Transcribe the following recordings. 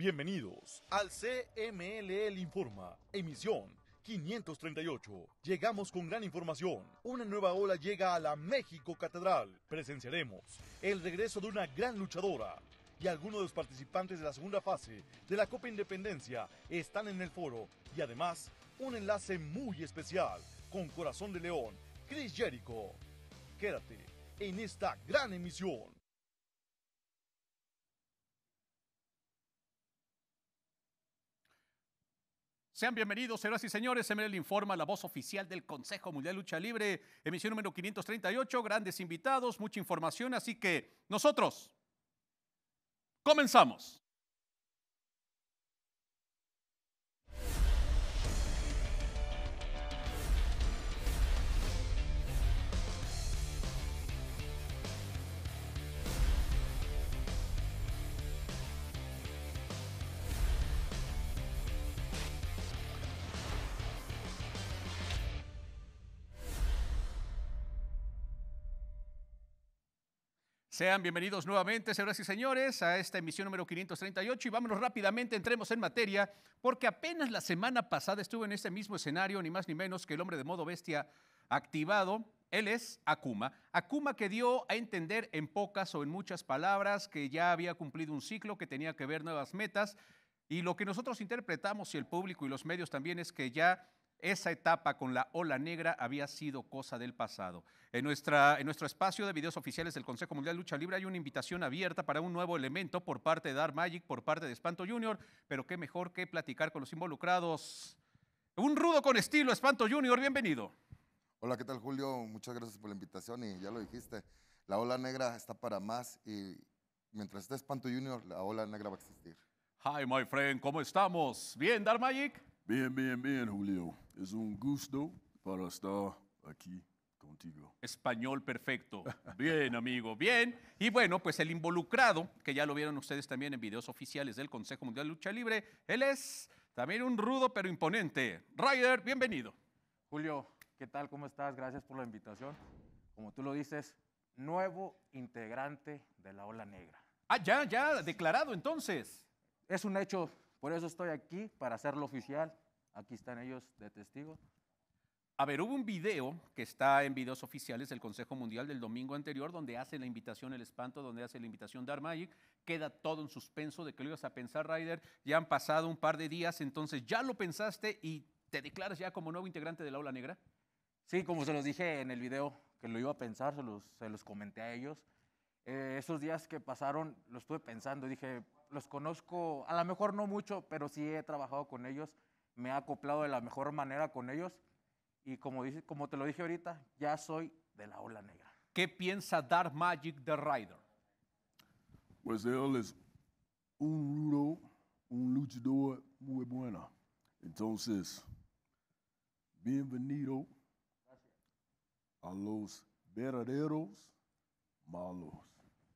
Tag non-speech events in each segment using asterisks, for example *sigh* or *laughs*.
Bienvenidos al CMLL Informa, emisión 538. Llegamos con gran información. Una nueva ola llega a la México Catedral. Presenciaremos el regreso de una gran luchadora. Y algunos de los participantes de la segunda fase de la Copa Independencia están en el foro. Y además, un enlace muy especial con Corazón de León, Chris Jericho. Quédate en esta gran emisión. Sean bienvenidos, señoras y señores. ML Informa, la voz oficial del Consejo Mundial de Lucha Libre, emisión número 538. Grandes invitados, mucha información. Así que nosotros comenzamos. Sean bienvenidos nuevamente, señoras y señores, a esta emisión número 538 y vámonos rápidamente, entremos en materia, porque apenas la semana pasada estuvo en este mismo escenario, ni más ni menos que el hombre de modo bestia activado. Él es Akuma. Akuma que dio a entender en pocas o en muchas palabras que ya había cumplido un ciclo, que tenía que ver nuevas metas. Y lo que nosotros interpretamos y el público y los medios también es que ya esa etapa con la ola negra había sido cosa del pasado. En, nuestra, en nuestro espacio de videos oficiales del Consejo Mundial de Lucha Libre hay una invitación abierta para un nuevo elemento por parte de Dark Magic, por parte de Espanto Junior, pero qué mejor que platicar con los involucrados. Un rudo con estilo, Espanto Junior, bienvenido. Hola, ¿qué tal Julio? Muchas gracias por la invitación y ya lo dijiste, la ola negra está para más y mientras esté Espanto Junior, la ola negra va a existir. Hi, my friend, ¿cómo estamos? ¿Bien, Dark Magic? Bien, bien, bien, Julio. Es un gusto para estar aquí contigo. Español perfecto. Bien, amigo, bien. Y bueno, pues el involucrado, que ya lo vieron ustedes también en videos oficiales del Consejo Mundial de Lucha Libre, él es también un rudo pero imponente. Ryder, bienvenido. Julio, ¿qué tal? ¿Cómo estás? Gracias por la invitación. Como tú lo dices, nuevo integrante de la Ola Negra. Ah, ya, ya, declarado entonces. Es un hecho, por eso estoy aquí, para hacerlo oficial Aquí están ellos de testigo. A ver, hubo un video que está en videos oficiales del Consejo Mundial del domingo anterior, donde hace la invitación El Espanto, donde hace la invitación Dark Magic. Queda todo en suspenso de que lo ibas a pensar, Ryder. Ya han pasado un par de días, entonces ya lo pensaste y te declaras ya como nuevo integrante de la Ola Negra. Sí, como se los dije en el video que lo iba a pensar, se los, comenté a ellos. Eh, esos días que pasaron, lo estuve pensando. Dije, los conozco, a lo mejor no mucho, pero sí he trabajado con ellos me ha acoplado de la mejor manera con ellos y como, dice, como te lo dije ahorita, ya soy de la ola negra. ¿Qué piensa Dark Magic The Rider? Pues él es un rudo, un luchador muy bueno. Entonces, bienvenido a los verdaderos malos.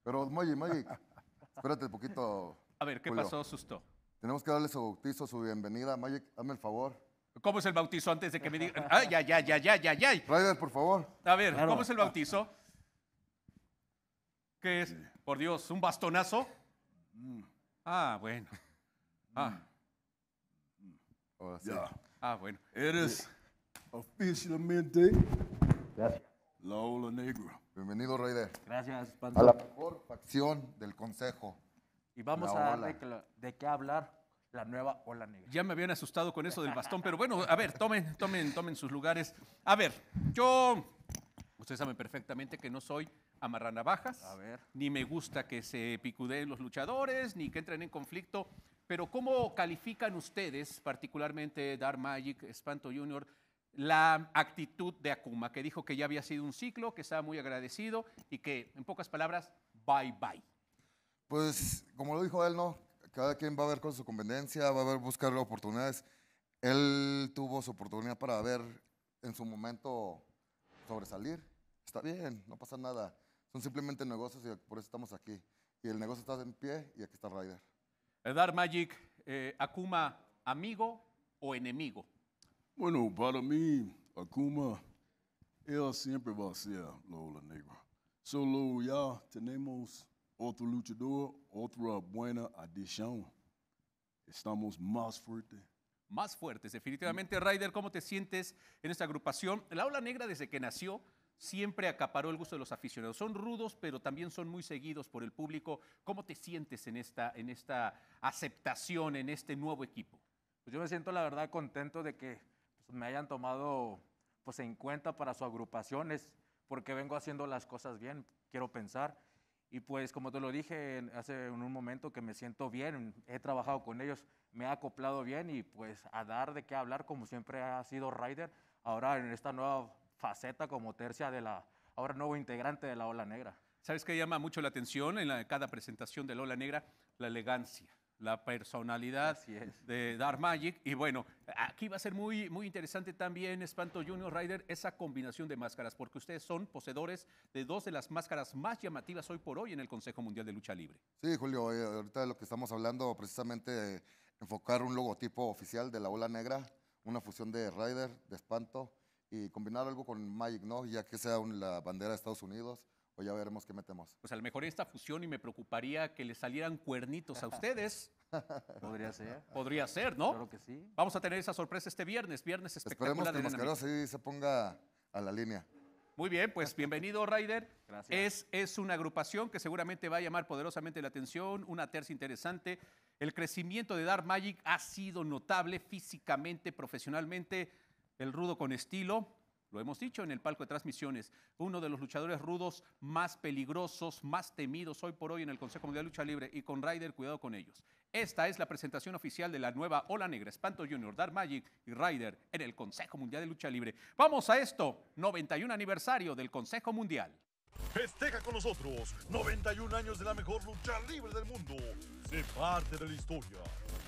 Pero Magic, Magic, *laughs* espérate un poquito. A ver, ¿qué pasó? Asustó. Tenemos que darle su bautizo, su bienvenida. Magic, dame el favor. ¿Cómo es el bautizo antes de que me digan? ¡Ay, ay, ay, ay, ay, ay! ay. por favor. A ver, ¿cómo es el bautizo? ¿Qué es? Por Dios, ¿un bastonazo? Ah, bueno. Ah. Ahora sí. Ah, bueno. Eres oficialmente Gracias. la ola negra. Bienvenido, Raider. Gracias, Pantón. A la mejor facción del consejo y vamos a ver de, qué hablar la nueva ola negra. Ya me habían asustado con eso del bastón, pero bueno, a ver, tomen, tomen, tomen sus lugares. A ver, yo, ustedes saben perfectamente que no soy amarranavajas, a ni me gusta que se picudeen los luchadores, ni que entren en conflicto, pero ¿cómo califican ustedes, particularmente Dark Magic, Espanto Junior, la actitud de Akuma, que dijo que ya había sido un ciclo, que estaba muy agradecido y que, en pocas palabras, bye bye? pues como lo dijo él, ¿no? Cada quien va a ver con su conveniencia, va a ver, buscar oportunidades. Él tuvo su oportunidad para ver en su momento sobresalir. Está bien, no pasa nada. Son simplemente negocios y por eso estamos aquí. Y el negocio está en pie y aquí está Ryder. Edar Magic, eh, Akuma, amigo o enemigo? Bueno, para mí, Akuma, él siempre va a ser Lola Negra. Solo ya tenemos otro Luchador, otra buena adición. Estamos más fuertes. Más fuertes, definitivamente. Ryder, ¿cómo te sientes en esta agrupación? La Ola Negra, desde que nació, siempre acaparó el gusto de los aficionados. Son rudos, pero también son muy seguidos por el público. ¿Cómo te sientes en esta, en esta aceptación, en este nuevo equipo? Pues yo me siento, la verdad, contento de que pues, me hayan tomado pues, en cuenta para su agrupación. Es porque vengo haciendo las cosas bien, quiero pensar y pues como te lo dije hace un momento que me siento bien, he trabajado con ellos, me ha acoplado bien y pues a dar de qué hablar como siempre ha sido Ryder, ahora en esta nueva faceta como tercia de la, ahora nuevo integrante de la Ola Negra. ¿Sabes qué llama mucho la atención en cada presentación de la Ola Negra? La elegancia la personalidad de Dark Magic. Y bueno, aquí va a ser muy, muy interesante también, Espanto Junior Rider, esa combinación de máscaras, porque ustedes son poseedores de dos de las máscaras más llamativas hoy por hoy en el Consejo Mundial de Lucha Libre. Sí, Julio, eh, ahorita lo que estamos hablando, precisamente eh, enfocar un logotipo oficial de la Ola Negra, una fusión de Rider, de Espanto, y combinar algo con Magic, ¿no? Ya que sea la bandera de Estados Unidos o ya veremos qué metemos. Pues a lo mejor esta fusión y me preocuparía que le salieran cuernitos a ustedes. *laughs* Podría ser. Podría ser, ¿no? Claro que sí. Vamos a tener esa sorpresa este viernes, viernes espectacular. Esperemos que el se ponga a la línea. Muy bien, pues *laughs* bienvenido, Ryder. Gracias. Es, es una agrupación que seguramente va a llamar poderosamente la atención, una tercia interesante. El crecimiento de Dark Magic ha sido notable físicamente, profesionalmente, el rudo con estilo. Lo hemos dicho en el palco de transmisiones, uno de los luchadores rudos más peligrosos, más temidos hoy por hoy en el Consejo Mundial de Lucha Libre y con Ryder, cuidado con ellos. Esta es la presentación oficial de la nueva Ola Negra, Espanto Junior, Dark Magic y Ryder en el Consejo Mundial de Lucha Libre. Vamos a esto, 91 aniversario del Consejo Mundial. Festeja con nosotros 91 años de la mejor lucha libre del mundo. De parte de la historia.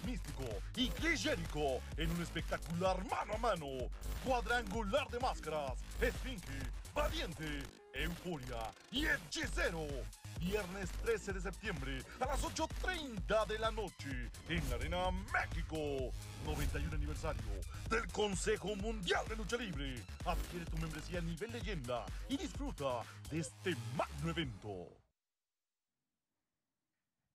Místico y clichérico, en un espectacular mano a mano. Cuadrangular de máscaras. Esfinge, Valiente, Euforia y Hechicero viernes 13 de septiembre a las 8.30 de la noche en la Arena México. 91 aniversario del Consejo Mundial de Lucha Libre. Adquiere tu membresía a nivel leyenda y disfruta de este magno evento.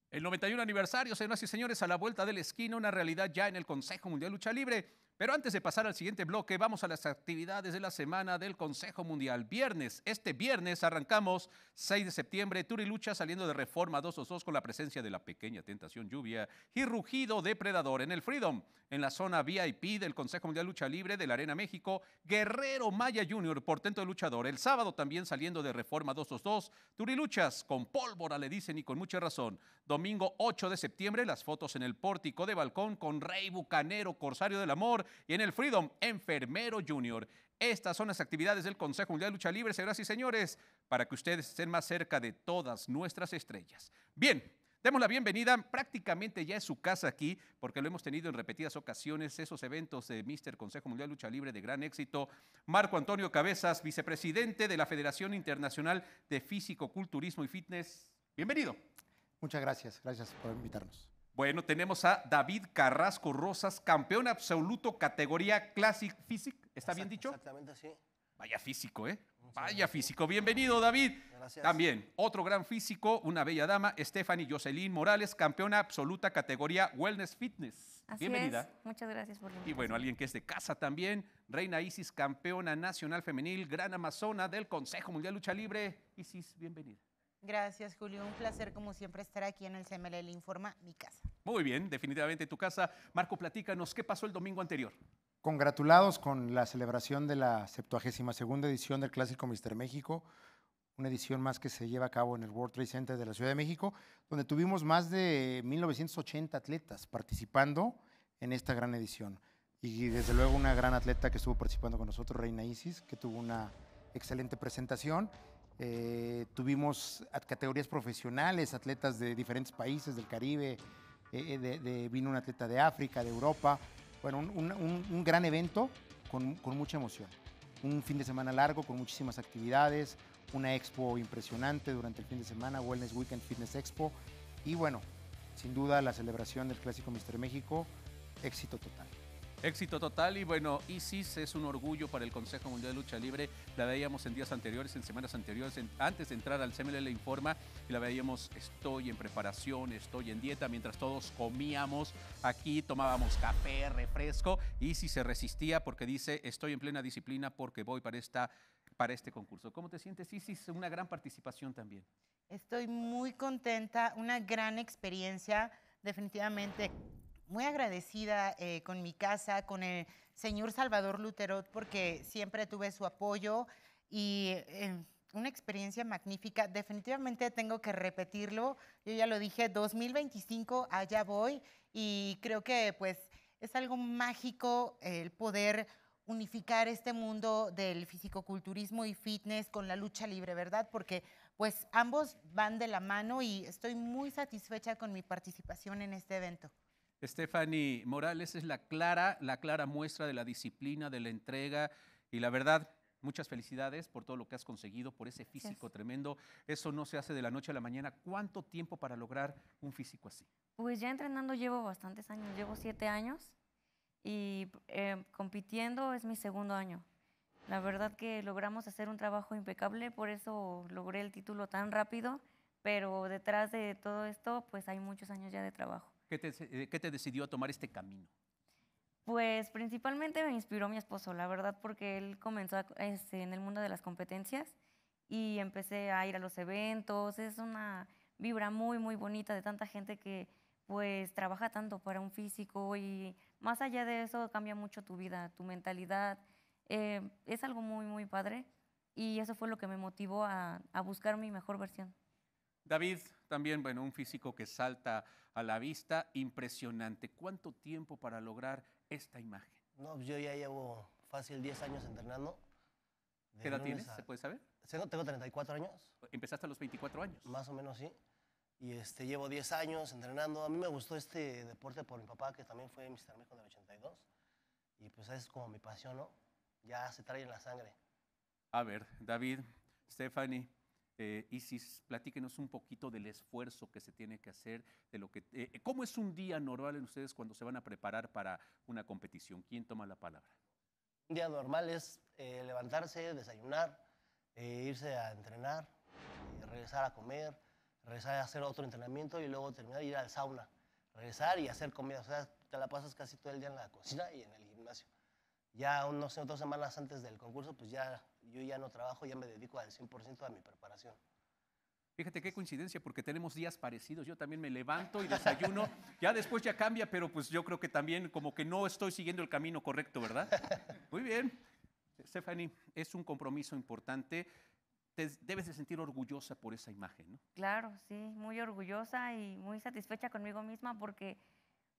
El 91 aniversario, señoras y señores, a la vuelta de la esquina, una realidad ya en el Consejo Mundial de Lucha Libre. Pero antes de pasar al siguiente bloque, vamos a las actividades de la semana del Consejo Mundial. Viernes, este viernes arrancamos 6 de septiembre, Lucha saliendo de Reforma 222 con la presencia de la pequeña tentación lluvia y rugido depredador en el Freedom, en la zona VIP del Consejo Mundial Lucha Libre de la Arena México, Guerrero Maya Jr., portento de luchador. El sábado también saliendo de Reforma 222, Turiluchas con pólvora le dicen y con mucha razón. Domingo 8 de septiembre, las fotos en el pórtico de balcón con Rey Bucanero, Corsario del Amor y en el Freedom Enfermero Junior. Estas son las actividades del Consejo Mundial de Lucha Libre, señoras y señores, para que ustedes estén más cerca de todas nuestras estrellas. Bien, Demos la bienvenida, prácticamente ya es su casa aquí, porque lo hemos tenido en repetidas ocasiones, esos eventos de Mister Consejo Mundial de Lucha Libre de gran éxito. Marco Antonio Cabezas, vicepresidente de la Federación Internacional de Físico, Culturismo y Fitness. Bienvenido. Muchas gracias, gracias por invitarnos. Bueno, tenemos a David Carrasco Rosas, campeón absoluto categoría Classic Physic. ¿Está bien dicho? Exactamente, sí. Vaya físico, ¿eh? Vaya físico. Bienvenido, David. Gracias. También, otro gran físico, una bella dama, Stephanie Jocelyn Morales, campeona absoluta categoría Wellness Fitness. Bienvenida. Muchas gracias por venir. Y bueno, alguien que es de casa también, Reina Isis, campeona nacional femenil, gran amazona del Consejo Mundial Lucha Libre. Isis, bienvenida. Gracias, Julio. Un placer, como siempre, estar aquí en el CMLL Informa, mi casa. Muy bien, definitivamente tu casa. Marco, platícanos, ¿qué pasó el domingo anterior? Congratulados con la celebración de la 72 edición del Clásico Mister México, una edición más que se lleva a cabo en el World Trade Center de la Ciudad de México, donde tuvimos más de 1980 atletas participando en esta gran edición. Y desde luego una gran atleta que estuvo participando con nosotros, Reina Isis, que tuvo una excelente presentación eh, tuvimos categorías profesionales, atletas de diferentes países, del Caribe, eh, eh, de, vino un atleta de África, de Europa. Bueno, un, gran evento con, con, mucha emoción. Un fin de semana largo con muchísimas actividades, una expo impresionante durante el fin de semana, Wellness Weekend Fitness Expo. Y bueno, sin duda la celebración del Clásico Mister México, éxito total. Éxito total y bueno, Isis es un orgullo para el Consejo Mundial de Lucha Libre. La veíamos en días anteriores, en semanas anteriores, antes de entrar al CMLL informa y la veíamos, estoy en preparación, estoy en dieta, mientras todos comíamos aquí, tomábamos café, refresco. Isis se resistía porque dice, estoy en plena disciplina porque voy para, esta, para este concurso. ¿Cómo te sientes, Isis? Una gran participación también. Estoy muy contenta, una gran experiencia, definitivamente muy agradecida eh, con mi casa, con el señor Salvador Luterot, porque siempre tuve su apoyo y eh, una experiencia magnífica. Definitivamente tengo que repetirlo. Yo ya lo dije, 2025, allá voy. Y creo que pues es algo mágico el poder unificar este mundo del fisicoculturismo y fitness con la lucha libre, ¿verdad? Porque pues ambos van de la mano y estoy muy satisfecha con mi participación en este evento. Stephanie Morales es la clara, la clara muestra de la disciplina, de la entrega y la verdad. Muchas felicidades por todo lo que has conseguido, por ese físico tremendo. Eso no se hace de la noche a la mañana. ¿Cuánto tiempo para lograr un físico así? Pues ya entrenando llevo bastantes años, llevo siete años y eh, compitiendo es mi segundo año. La verdad que logramos hacer un trabajo impecable, por eso logré el título tan rápido, pero detrás de todo esto pues hay muchos años ya de trabajo. Eh, ¿Qué te, decidió a tomar este camino? Pues principalmente me inspiró mi esposo, la verdad, porque él comenzó este, en el mundo de las competencias y empecé a ir a los eventos. Es una vibra muy, muy bonita de tanta gente que pues trabaja tanto para un físico y más allá de eso cambia mucho tu vida, tu mentalidad. Eh, es algo muy, muy padre y eso fue lo que me motivó a buscar mi mejor versión. David, también, bueno, un físico que salta a la vista, impresionante. ¿Cuánto tiempo para lograr esta imagen? No, pues yo ya llevo fácil 10 años entrenando. ¿Qué edad tienes? ¿Se puede saber? Tengo 34 años. ¿Empezaste a los 24 años? Más o menos, sí. Y este, llevo 10 años entrenando. A mí me gustó este deporte por mi papá, que también fue Mr. México del 82. Y pues es como mi pasión, ¿no? Ya se trae en la sangre. A ver, David, Stephanie, eh, Isis, platíquenos un poquito del esfuerzo que se tiene que hacer, de lo que, eh, ¿cómo es un día normal en ustedes cuando se van a preparar para una competición? ¿Quién toma la palabra? Un día normal es eh, levantarse, desayunar, eh, irse a entrenar, regresar a comer, regresar a hacer otro entrenamiento y luego terminar ir al sauna, regresar y hacer comida. O sea, te la pasas casi todo el día en la cocina y en el gimnasio. Ya unos, dos semanas antes del concurso, pues ya yo ya no trabajo, ya me dedico al 100% a mi preparación. Fíjate qué coincidencia, porque tenemos días parecidos. Yo también me levanto y desayuno. *laughs* Ya después ya cambia, pero pues yo creo que también como que no estoy siguiendo el camino correcto, ¿verdad? *laughs* Muy bien. Stephanie, es un compromiso importante. Te debes de sentir orgullosa por esa imagen, ¿no? Claro, sí, muy orgullosa y muy satisfecha conmigo misma porque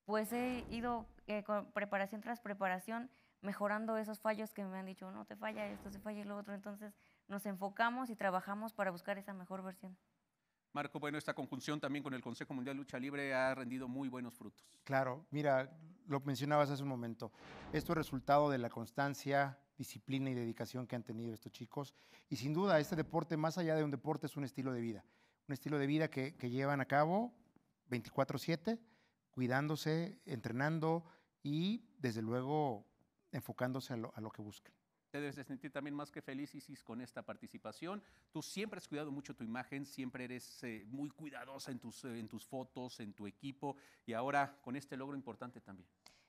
pues he ido eh, con preparación tras preparación mejorando esos fallos que me han dicho, no te falla esto, se falla y lo otro. Entonces nos enfocamos y trabajamos para buscar esa mejor versión. Marco, bueno, esta conjunción también con el Consejo Mundial de Lucha Libre ha rendido muy buenos frutos. Claro, mira, lo mencionabas hace un momento. Esto es resultado de la constancia, disciplina y dedicación que han tenido estos chicos. Y sin duda, este deporte, más allá de un deporte, es un estilo de vida. Un estilo de vida que, que llevan a cabo 24/7, cuidándose, entrenando y, desde luego, enfocándose a lo, que buscan. Te debes sentir también más que feliz, Isis, con esta participación. Tú siempre has cuidado mucho tu imagen, siempre eres eh, muy cuidadosa en tus, eh, en tus fotos, en tu equipo y ahora con este logro importante también.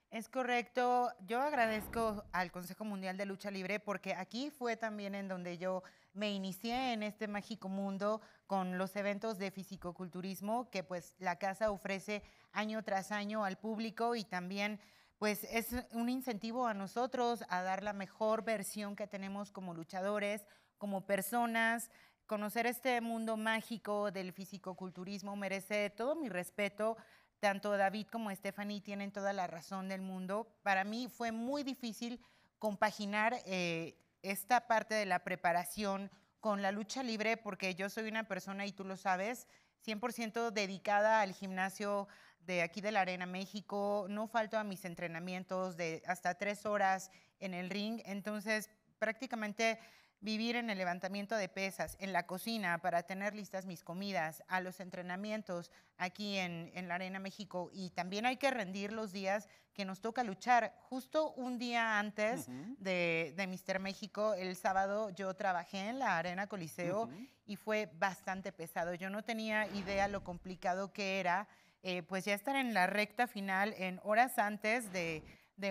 Es correcto. Yo agradezco al Consejo Mundial de Lucha Libre porque aquí fue también en donde yo me inicié en este mágico mundo con los eventos de fisicoculturismo que pues la casa ofrece año tras año al público y también pues es un incentivo a nosotros a dar la mejor versión que tenemos como luchadores, como personas. Conocer este mundo mágico del fisicoculturismo merece todo mi respeto. Tanto David como Stephanie tienen toda la razón del mundo. Para mí fue muy difícil compaginar eh, esta parte de la preparación con la lucha libre, porque yo soy una persona, y tú lo sabes, 100% dedicada al gimnasio, de aquí de la Arena México, no falto a mis entrenamientos de hasta tres horas en el ring, entonces prácticamente vivir en el levantamiento de pesas, en la cocina, para tener listas mis comidas, a los entrenamientos aquí en, en, la Arena México. Y también hay que rendir los días que nos toca luchar. Justo un día antes de, de Mister México, el sábado, yo trabajé en la Arena Coliseo y fue bastante pesado. Yo no tenía idea lo complicado que era eh, pues ya estar en la recta final, en horas antes de,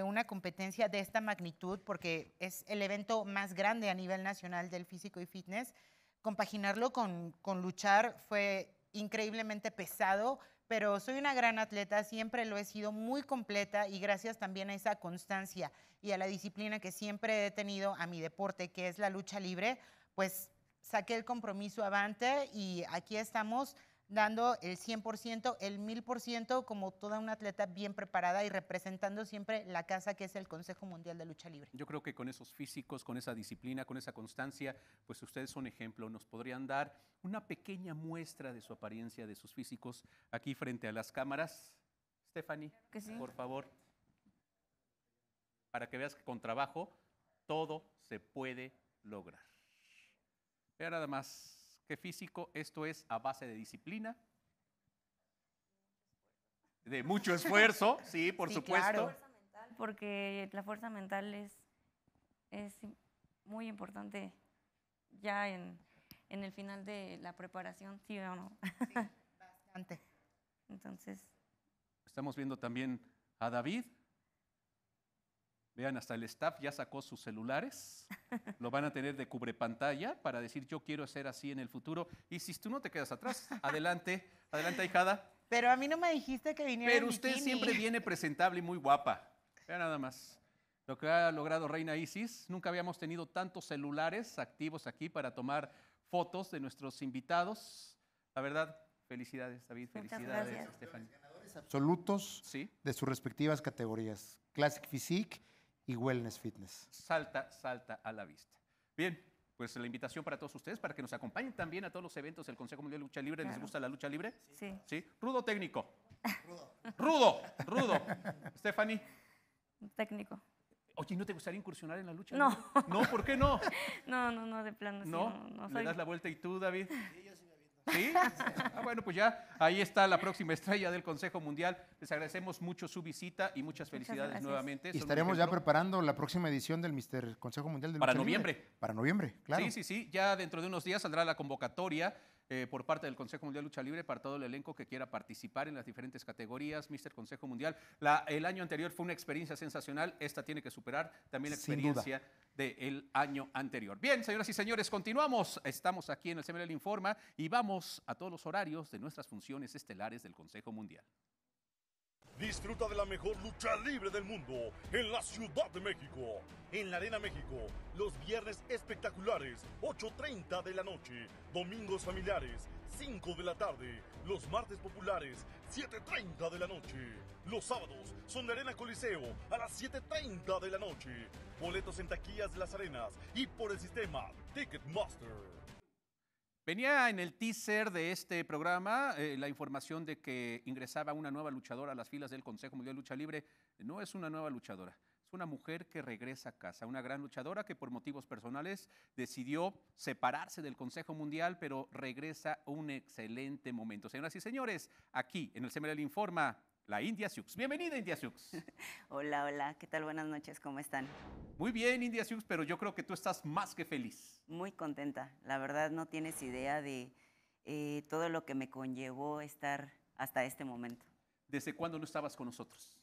una competencia de esta magnitud, porque es el evento más grande a nivel nacional del físico y fitness, compaginarlo con, luchar fue increíblemente pesado, pero soy una gran atleta, siempre lo he sido muy completa y gracias también a esa constancia y a la disciplina que siempre he tenido a mi deporte, que es la lucha libre, pues saqué el compromiso avante y aquí estamos dando el 100%, el 1000%, como toda una atleta bien preparada y representando siempre la casa que es el Consejo Mundial de Lucha Libre. Yo creo que con esos físicos, con esa disciplina, con esa constancia, pues ustedes son ejemplo. Nos podrían dar una pequeña muestra de su apariencia, de sus físicos, aquí frente a las cámaras. Stephanie, por favor, para que veas que con trabajo todo se puede lograr. Vea nada más físico, esto es a base de disciplina, de mucho *laughs* esfuerzo, sí, por supuesto. Porque la fuerza mental es, muy importante ya en, en, el final de la preparación, sí no. *laughs* bastante. Entonces. Estamos viendo también a David, Vean, hasta el staff ya sacó sus celulares, *laughs* lo van a tener de cubrepantalla para decir yo quiero ser así en el futuro. Y si tú no te quedas atrás, *laughs* adelante, adelante, hijada. Pero a mí no me dijiste que viniera. Pero usted siempre viene presentable y muy guapa. Vean nada más. Lo que ha logrado Reina Isis, nunca habíamos tenido tantos celulares activos aquí para tomar fotos de nuestros invitados. La verdad, felicidades, David, felicidades, Estefan. Absolutos sí. de sus respectivas categorías. Classic Physique y Wellness Fitness. Salta, salta a la vista. Bien, pues la invitación para todos ustedes, para que nos acompañen también a todos los eventos del Consejo Mundial de Lucha Libre. ¿Les gusta la lucha libre? Sí. ¿Sí? Rudo técnico. Rudo. Rudo, rudo. *laughs* Stephanie. Técnico. Oye, ¿no te gustaría incursionar en la lucha? No. No, ¿por qué no? *laughs* No, no, no, de plano. No, no, no das la vuelta y tú, David? ¿Sí? Ah, bueno, pues ya ahí está la próxima estrella del Consejo Mundial. Les agradecemos mucho su visita y muchas felicidades nuevamente. estaremos ya preparando la próxima edición del Mister Consejo Mundial del Para noviembre. Para noviembre, claro. Sí, sí, sí. Ya dentro de unos días saldrá la convocatoria. Eh, por parte del Consejo Mundial de Lucha Libre para todo el elenco que quiera participar en las diferentes categorías, Mister Consejo Mundial. el año anterior fue una experiencia sensacional, esta tiene que superar también la experiencia del año anterior. Bien, señoras y señores, continuamos. Estamos aquí en el Seminario Informa y vamos a todos los horarios de nuestras funciones estelares del Consejo Mundial. Disfruta de la mejor lucha libre del mundo en la Ciudad de México. En la Arena México, los viernes espectaculares, 8.30 de la noche. Domingos familiares, 5 de la tarde. Los martes populares, 7.30 de la noche. Los sábados son de Arena Coliseo a las 7.30 de la noche. Boletos en taquillas de las arenas y por el sistema Ticketmaster. Venía en el teaser de este programa eh, la información de que ingresaba una nueva luchadora a las filas del Consejo Mundial de Lucha Libre. No es una nueva luchadora, es una mujer que regresa a casa, una gran luchadora que por motivos personales decidió separarse del Consejo Mundial, pero regresa un excelente momento. Señoras y señores, aquí en el CML Informa, la India Sioux. Bienvenida, India Sioux. *laughs* hola, hola, ¿qué tal? Buenas noches, ¿cómo están? Muy bien, India Sioux, pero yo creo que tú estás más que feliz. Muy contenta, la verdad no tienes idea de eh, todo lo que me conllevó estar hasta este momento. ¿Desde cuándo no estabas con nosotros?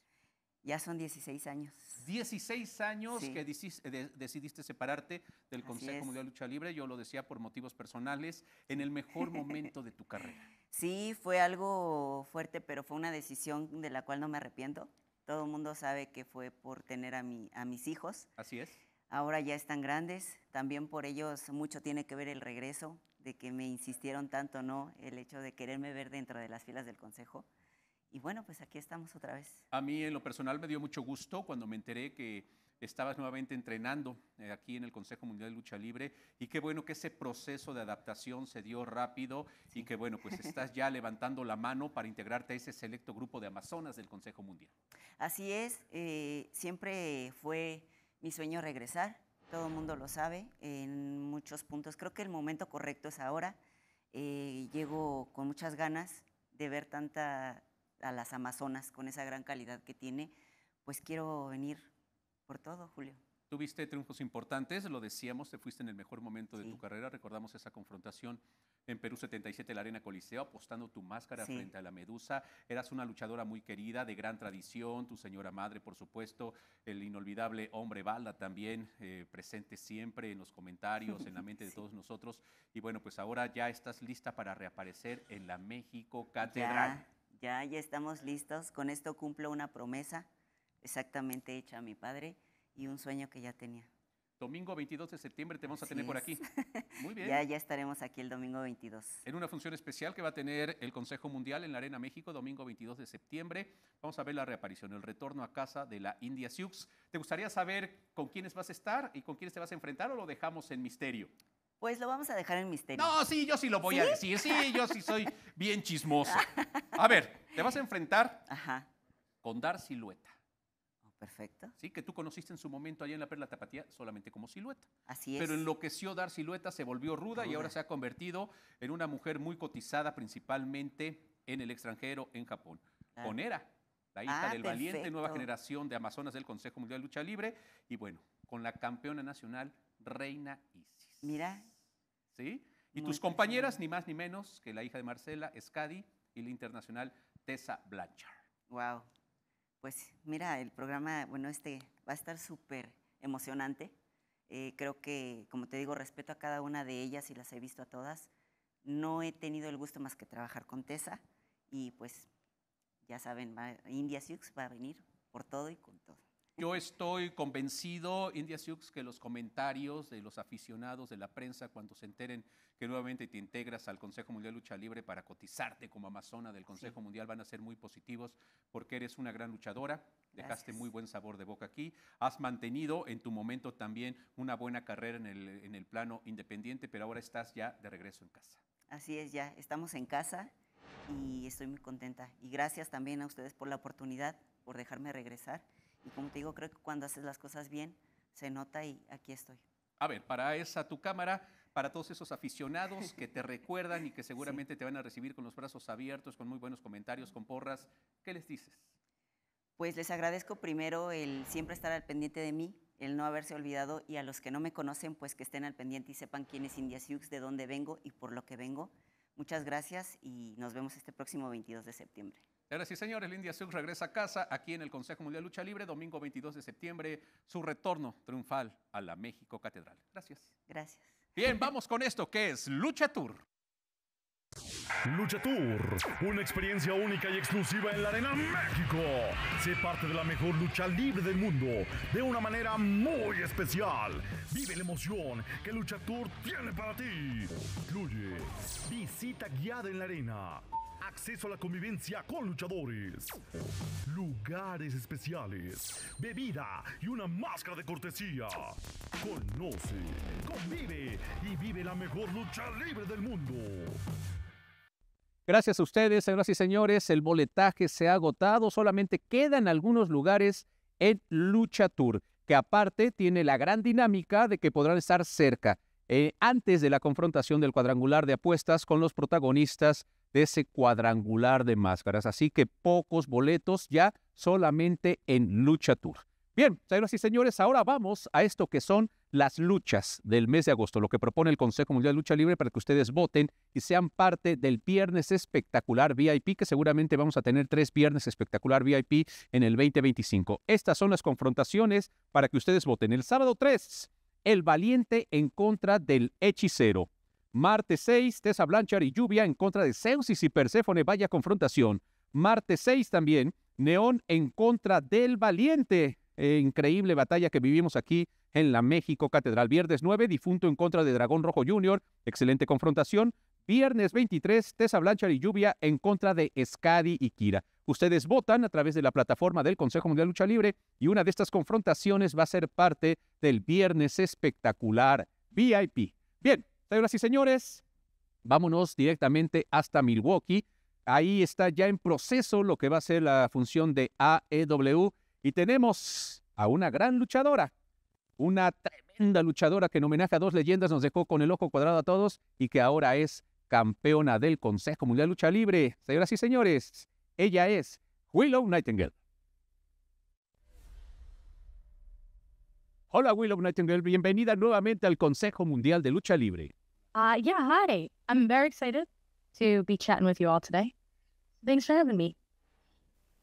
Ya son 16 años. 16 años que eh, decidiste separarte del Consejo Mundial de Lucha Libre, yo lo decía por motivos personales, en el mejor *laughs* momento de tu carrera. Sí, fue algo fuerte, pero fue una decisión de la cual no me arrepiento. Todo el mundo sabe que fue por tener a, a mis hijos. Así es. Ahora ya están grandes. También por ellos mucho tiene que ver el regreso, de que me insistieron tanto, ¿no? El hecho de quererme ver dentro de las filas del Consejo. Y bueno, pues aquí estamos otra vez. A mí en lo personal me dio mucho gusto cuando me enteré que estabas nuevamente entrenando eh, aquí en el Consejo Mundial de Lucha Libre y qué bueno que ese proceso de adaptación se dio rápido y que bueno, pues estás ya *laughs* levantando la mano para integrarte a ese selecto grupo de Amazonas del Consejo Mundial. Así es, eh, siempre fue mi sueño regresar, todo el mundo lo sabe, en muchos puntos. Creo que el momento correcto es ahora. Eh, llego con muchas ganas de ver tanta a las Amazonas con esa gran calidad que tiene, pues quiero venir por todo, Julio. Tuviste triunfos importantes, lo decíamos, te fuiste en el mejor momento de tu carrera. Recordamos esa confrontación en Perú 77, la Arena Coliseo, apostando tu máscara frente a la Medusa. Eras una luchadora muy querida, de gran tradición, tu señora madre, por supuesto, el inolvidable hombre Balda también, eh, presente siempre en los comentarios, en la mente de *laughs* todos nosotros. Y bueno, pues ahora ya estás lista para reaparecer en la México Catedral. Ya, ya, ya estamos listos. Con esto cumplo una promesa exactamente hecha a mi padre y un sueño que ya tenía. Domingo 22 de septiembre te vamos a tener por aquí. *laughs* Muy bien. ya, ya estaremos aquí el domingo 22. En una función especial que va a tener el Consejo Mundial en la Arena México, domingo 22 de septiembre. Vamos a ver la reaparición, el retorno a casa de la India Sioux. ¿Te gustaría saber con quiénes vas a estar y con quiénes te vas a enfrentar o lo dejamos en misterio? Pues lo vamos a dejar en misterio. No, sí, yo sí lo voy a decir. Sí, yo sí soy *laughs* bien chismoso. A ver, te vas a enfrentar con Dar Silueta. Perfecto. Sí, que tú conociste en su momento allá en la Perla Tapatía solamente como silueta. Así es. Pero enloqueció dar silueta, se volvió ruda, y ahora se ha convertido en una mujer muy cotizada principalmente en el extranjero, en Japón. Con ah. ERA, la hija ah, del valiente nueva generación de Amazonas del Consejo Mundial de Lucha Libre y bueno, con la campeona nacional Reina Isis. Mira. ¿Sí? Y tus compañeras, ni más ni menos que la hija de Marcela, Scadi, y la internacional Tessa Blanchard. Wow. Pues mira, el programa, bueno, este va a estar súper emocionante. Eh, creo que, como te digo, respeto a cada una de ellas y las he visto a todas. No he tenido el gusto más que trabajar con Tessa y pues ya saben, India Sioux va a venir por todo y con todo. Yo estoy convencido, India Sioux, que los comentarios de los aficionados de la prensa cuando se enteren que nuevamente te integras al Consejo Mundial de Lucha Libre para cotizarte como amazona del Consejo Mundial van a ser muy positivos porque eres una gran luchadora, dejaste muy buen sabor de boca aquí, has mantenido en tu momento también una buena carrera en el, en el plano independiente, pero ahora estás ya de regreso en casa. Así es, ya estamos en casa y estoy muy contenta. Y gracias también a ustedes por la oportunidad, por dejarme regresar y como te digo, creo que cuando haces las cosas bien, se nota y aquí estoy. A ver, para esa tu cámara, para todos esos aficionados que te *laughs* recuerdan y que seguramente te van a recibir con los brazos abiertos, con muy buenos comentarios, con porras, ¿qué les dices? Pues les agradezco primero el siempre estar al pendiente de mí, el no haberse olvidado y a los que no me conocen, pues que estén al pendiente y sepan quién es India Siux, de dónde vengo y por lo que vengo. Muchas gracias y nos vemos este próximo 22 de septiembre. Gracias, sí, señores, Lindia Azul regresa a casa aquí en el Consejo Mundial de Lucha Libre, domingo 22 de septiembre, su retorno triunfal a la México Catedral. Gracias. Gracias. Bien, vamos con esto que es Lucha Tour. Lucha Tour, una experiencia única y exclusiva en la Arena México. Sé parte de la mejor lucha libre del mundo de una manera muy especial. Vive la emoción que Lucha Tour tiene para ti. Incluye visita guiada en la arena acceso a la convivencia con luchadores, lugares especiales, bebida y una máscara de cortesía. Conoce, convive y vive la mejor lucha libre del mundo. Gracias a ustedes, señoras y señores, el boletaje se ha agotado, solamente quedan algunos lugares en Lucha Tour, que aparte tiene la gran dinámica de que podrán estar cerca eh, antes de la confrontación del cuadrangular de apuestas con los protagonistas de ese cuadrangular de máscaras. Así que pocos boletos ya solamente en Lucha Tour. Bien, señoras y señores, ahora vamos a esto que son las luchas del mes de agosto, lo que propone el Consejo Mundial de Lucha Libre para que ustedes voten y sean parte del viernes espectacular VIP, que seguramente vamos a tener tres viernes espectacular VIP en el 2025. Estas son las confrontaciones para que ustedes voten. El sábado 3, el valiente en contra del hechicero. Martes 6, Tessa Blanchard y Lluvia en contra de Zeusis y Perséfone. Vaya confrontación. Martes 6 también, Neón en contra del Valiente. Eh, increíble batalla que vivimos aquí en la México Catedral. Viernes 9, Difunto en contra de Dragón Rojo Jr. Excelente confrontación. Viernes 23, Tessa Blanchard y Lluvia en contra de Skadi y Kira. Ustedes votan a través de la plataforma del Consejo Mundial de Lucha Libre y una de estas confrontaciones va a ser parte del Viernes Espectacular VIP. Bien, Señoras y señores, vámonos directamente hasta Milwaukee. Ahí está ya en proceso lo que va a ser la función de AEW y tenemos a una gran luchadora, una tremenda luchadora que en homenaje a dos leyendas nos dejó con el ojo cuadrado a todos y que ahora es campeona del Consejo Mundial de Lucha Libre. Señoras y señores, ella es Willow Nightingale. Hola Willow Nightingale, bienvenida nuevamente al Consejo Mundial de Lucha Libre. Uh, yeah, hi. I'm very excited to be chatting with you all today. Thanks for having me.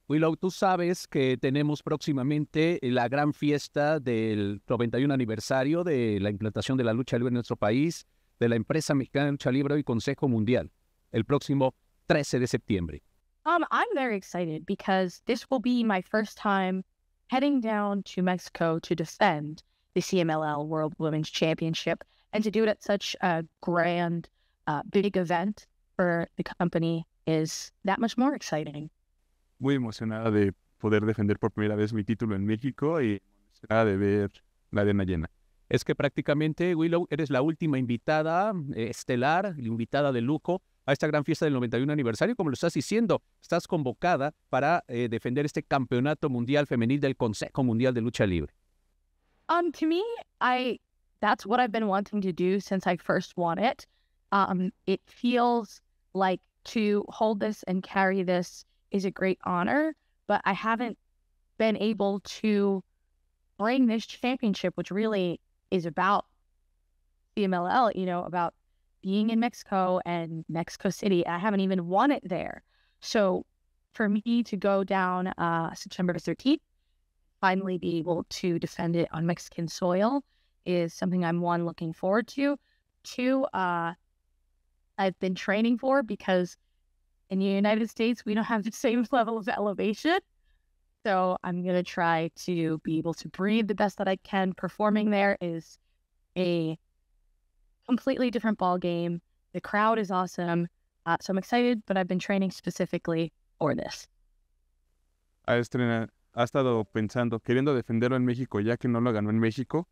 Willow, tú sabes que tenemos próximamente la gran fiesta del 91 aniversario de la implantación de la lucha libre en nuestro país, de la empresa mexicana de lucha libre y Consejo Mundial, el próximo 13 de septiembre. Um, I'm very excited because this will be my first time heading down to Mexico to defend the CMLL World Women's Championship And to do it at such a grand, uh, big event for the company is that much more exciting. Muy emocionada de poder defender por primera vez mi título en México y emocionada de ver la arena llena. Es que prácticamente, Willow, eres la última invitada estelar, eh, estelar, invitada de lujo a esta gran fiesta del 91 aniversario. Como lo estás diciendo, estás convocada para eh, defender este campeonato mundial femenil del Consejo Mundial de Lucha Libre. Um, to me, I that's what I've been wanting to do since I first won it. Um, it feels like to hold this and carry this is a great honor, but I haven't been able to bring this championship, which really is about the MLL, you know, about being in Mexico and Mexico City. I haven't even won it there. So for me to go down uh, September 13th, finally be able to defend it on Mexican soil is something I'm one looking forward to. Two, uh, I've been training for because in the United States we don't have the *laughs* same level of elevation. So I'm gonna try to be able to breathe the best that I can. Performing there is a completely different ball game. The crowd is awesome. Uh, so I'm excited, but I've been training specifically for this. Ha, estrenado, ha estado pensando, queriendo defenderlo en México, ya que no lo ganó en México,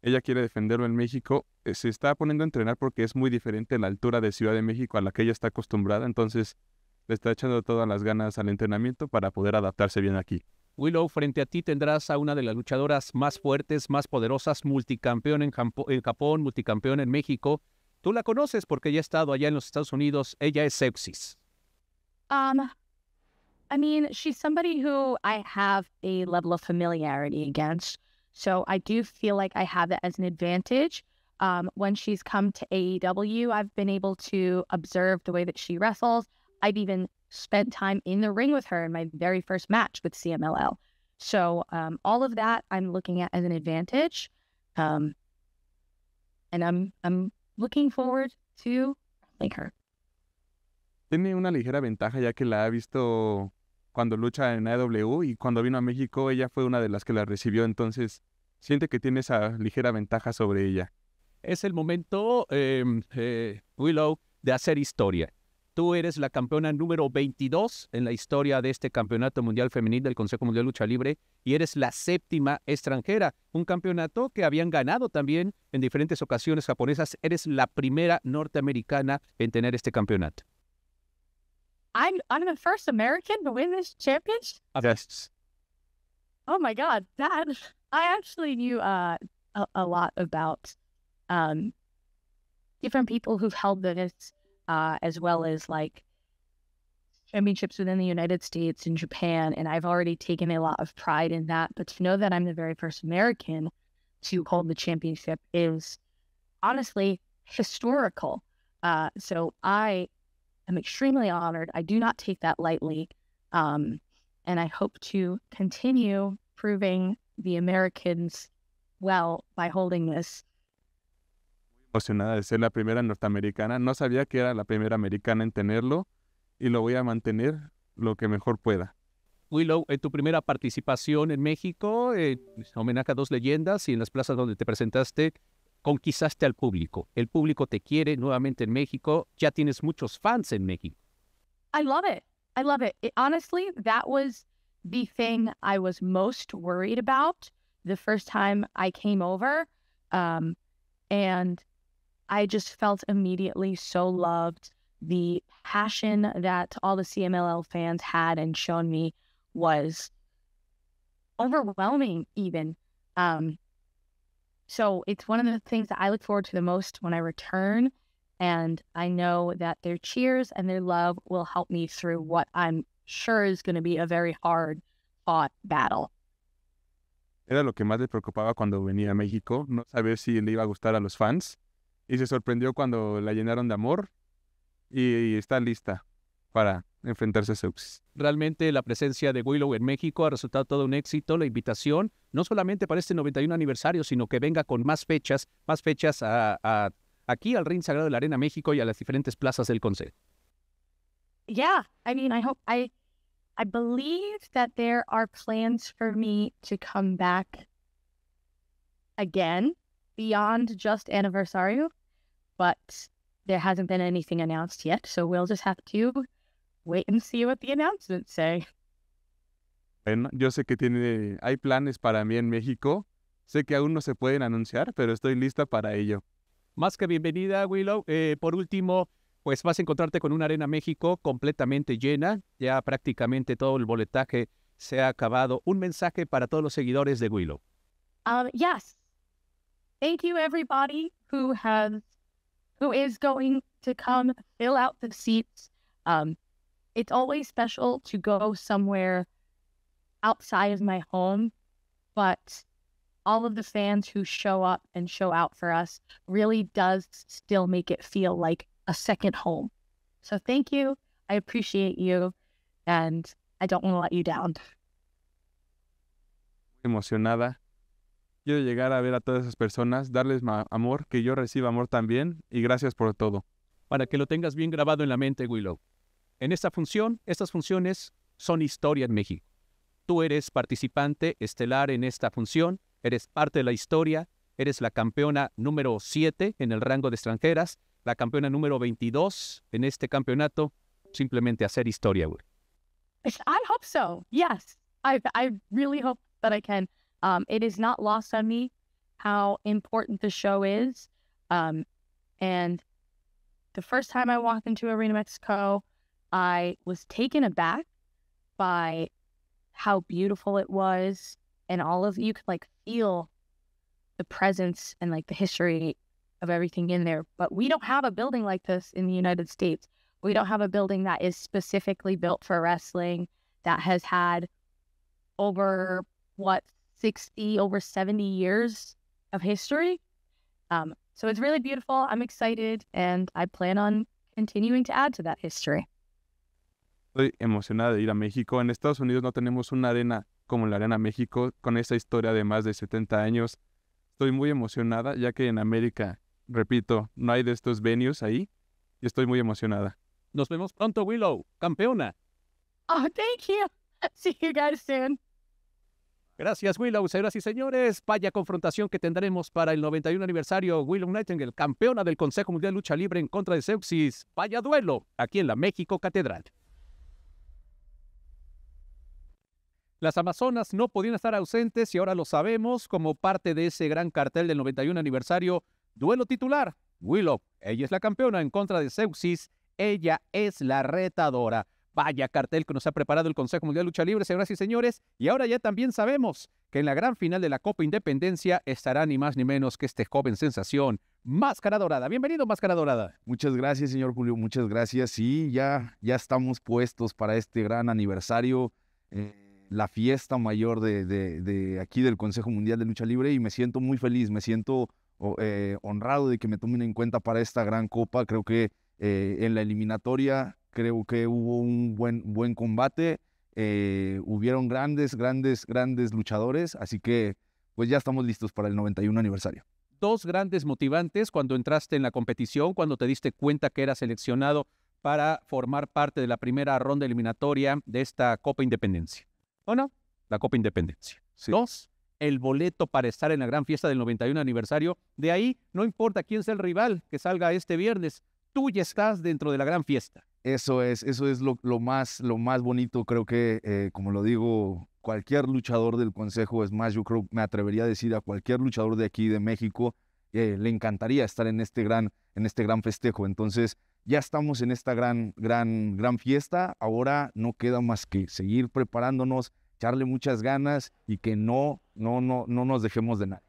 Ella quiere defenderlo en México. Eh, se está poniendo a entrenar porque es muy diferente la altura de Ciudad de México a la que ella está acostumbrada. Entonces le está echando todas las ganas al entrenamiento para poder adaptarse bien aquí. Willow, frente a ti tendrás a una de las luchadoras más fuertes, más poderosas, multicampeón en, Japón, multicampeón en México. Tú la conoces porque ella ha estado allá en los Estados Unidos. Ella es Sepsis. Um, I mean, she's somebody who I have a level of familiarity against. So I do feel like I have that as an advantage. Um, when she's come to AEW, I've been able to observe the way that she wrestles. I've even spent time in the ring with her in my very first match with CMLL. So um, all of that I'm looking at as an advantage, um, and I'm I'm looking forward to like her. Tiene una ligera ventaja ya que la ha visto cuando lucha en AEW y cuando vino a México ella fue una de las que la recibió, entonces siente que tiene esa ligera ventaja sobre ella. Es el momento, em, eh, Willow, de hacer historia. Tú eres la campeona número 22 en la historia de este Campeonato Mundial Femenil del Consejo Mundial Lucha Libre y eres la séptima extranjera, un campeonato que habían ganado también en diferentes ocasiones japonesas. Eres la primera norteamericana en tener este campeonato. I'm, I'm the first American to win this championship? Yes. Oh my God, that I actually knew uh, a, a, lot about um, different people who've held this, uh, as well as like championships within the United States and Japan. And I've already taken a lot of pride in that. But to know that I'm the very first American to hold the championship is honestly historical. Uh, so I am extremely honored. I do not take that lightly. Um, and I hope to continue proving the Americans well by holding this. Emocionada de ser la primera norteamericana. No sabía que era la primera americana en tenerlo y lo voy a mantener lo que mejor pueda. Willow, en tu primera participación en México, eh, homenaje a dos leyendas y en las plazas donde te presentaste, conquistaste al público. El público te quiere nuevamente en México. Ya tienes muchos fans en México. I love it. I love it honestly, that was the thing I was most worried about the first time I came over. Um, and I just felt immediately so loved. The passion that all the CMLL fans had and shown me was overwhelming, even. Um, so it's one of the things that I look forward to the most when I return. And I know that their cheers and their love will help me through what I'm sure is going be a very hard fought battle. Era lo que más le preocupaba cuando venía a México, no saber si le iba a gustar a los fans. Y se sorprendió cuando la llenaron de amor y, está lista para enfrentarse a Seux. Realmente la presencia de Willow en México ha resultado todo un éxito. La invitación, no solamente para este 91 aniversario, sino que venga con más fechas, más fechas a, aquí al Ring Sagrado de la Arena México y a las diferentes plazas del Consejo. Yeah, I mean, I hope I I believe that there are plans for me to come back again beyond just anniversary, but there hasn't been anything announced yet. So we'll just have to wait and see what the announcements say. Bueno, yo sé que tiene, hay planes para mí en México. Sé que aún no se pueden anunciar, pero estoy lista para ello. Más que bienvenida, Willow. Eh, por último, pues vas a encontrarte con una Arena México completamente llena, ya prácticamente todo el boletaje se ha acabado. Un mensaje para todos los seguidores de Willow. Um, yes. Thank you everybody who has who is going to come fill out the seats. Um, it's always special to go somewhere outside of my home, but all of the fans who show up and show out for us really does still make it feel like a second home. So thank you. I appreciate you. And I don't want to let you down. Emocionada. Quiero llegar a ver a todas esas personas, darles amor, que yo reciba amor también. Y gracias por todo. Para que lo tengas bien grabado en la mente, Willow. En esta función, estas funciones son historia en México. Tú eres participante estelar en esta función, eres parte de la historia, eres la campeona número 7 en el rango de extranjeras la campeona número 22 en este campeonato, simplemente hacer historia, güey. I hope so. Yes, I I really hope that I can. Um, it is not lost on me how important the show is. Um, and the first time I walked into Arena Mexico, I was taken aback by how beautiful it was, and all of you could like feel the presence and like the history of everything in there. But we don't have a building like this in the United States. We don't have a building that is specifically built for wrestling that has had over what 60 over 70 years of history. Um, so it's really beautiful. I'm excited and I plan on continuing to add to that history. Estoy emocionada de ir a México. En Estados Unidos no tenemos una arena como la Arena México con esa historia de más de 70 años. Estoy muy emocionada ya que en América repito, no hay de estos venues ahí estoy muy emocionada. Nos vemos pronto, Willow, campeona. Oh, thank you. *laughs* See Gracias, Willow. Señoras y señores, vaya confrontación que tendremos para el 91 aniversario. Willow Nightingale, campeona del Consejo Mundial de Lucha Libre en contra de Seuxis. Vaya duelo aquí en la México Catedral. Las Amazonas no podían estar ausentes y ahora lo sabemos como parte de ese gran cartel del 91 aniversario Duelo titular, Willow. Ella es la campeona en contra de Zeusis. Ella es la retadora. Vaya cartel que nos ha preparado el Consejo Mundial de Lucha Libre, señoras y señores. Y ahora ya también sabemos que en la gran final de la Copa Independencia estará ni más ni menos que este joven sensación, Máscara Dorada. Bienvenido, Máscara Dorada. Muchas gracias, señor Julio. Muchas gracias. Sí, ya, ya estamos puestos para este gran aniversario. Eh, la fiesta mayor de, de, aquí del Consejo Mundial de Lucha Libre y me siento muy feliz, me siento eh, honrado de que me tomen en cuenta para esta gran copa. Creo que eh, en la eliminatoria creo que hubo un buen, buen combate. Eh, hubieron grandes, grandes, grandes luchadores. Así que pues ya estamos listos para el 91 aniversario. Dos grandes motivantes cuando entraste en la competición, cuando te diste cuenta que eras seleccionado para formar parte de la primera ronda eliminatoria de esta Copa Independencia. ¿O no? La Copa Independencia. Dos, el boleto para estar en la gran fiesta del 91 aniversario. De ahí, no importa quién sea el rival que salga este viernes, tú ya estás dentro de la gran fiesta. Eso es, eso es lo, más, lo más bonito, creo que, eh, como lo digo, cualquier luchador del Consejo, es más, yo creo, me atrevería a decir a cualquier luchador de aquí, de México, eh, le encantaría estar en este, gran, en este gran festejo. Entonces, ya estamos en esta gran, gran, gran fiesta. Ahora no queda más que seguir preparándonos, echarle muchas ganas y que no, no, no, no nos dejemos de nada.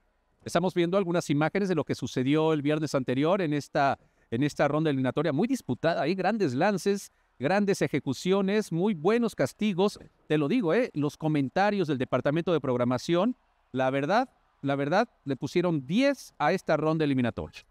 Estamos viendo algunas imágenes de lo que sucedió el viernes anterior en esta, en esta ronda eliminatoria muy disputada. Hay grandes lances, grandes ejecuciones, muy buenos castigos. Te lo digo, ¿eh? los comentarios del Departamento de Programación, la verdad, la verdad, le pusieron 10 a esta ronda eliminatoria.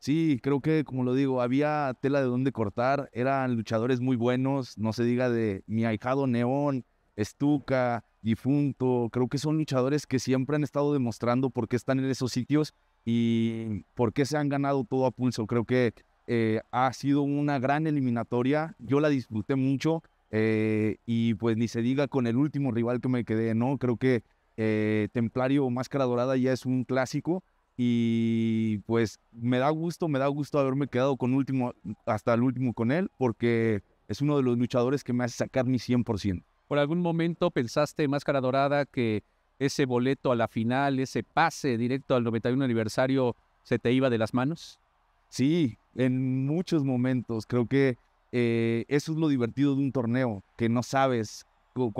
Sí, creo que, como lo digo, había tela de dónde cortar. Eran luchadores muy buenos, no se diga de mi ahijado Neón, Estuca, Difunto, creo que son luchadores que siempre han estado demostrando por qué están en esos sitios y por qué se han ganado todo a pulso. Creo que eh, ha sido una gran eliminatoria, yo la disfruté mucho eh, y pues ni se diga con el último rival que me quedé, ¿no? Creo que eh, Templario o Máscara Dorada ya es un clásico y pues me da gusto, me da gusto haberme quedado con último, hasta el último con él porque es uno de los luchadores que me hace sacar mi 100%. ¿Por algún momento pensaste, Máscara Dorada, que ese boleto a la final, ese pase directo al 91 aniversario, se te iba de las manos? Sí, en muchos momentos. Creo que eh, eso es lo divertido de un torneo, que no sabes,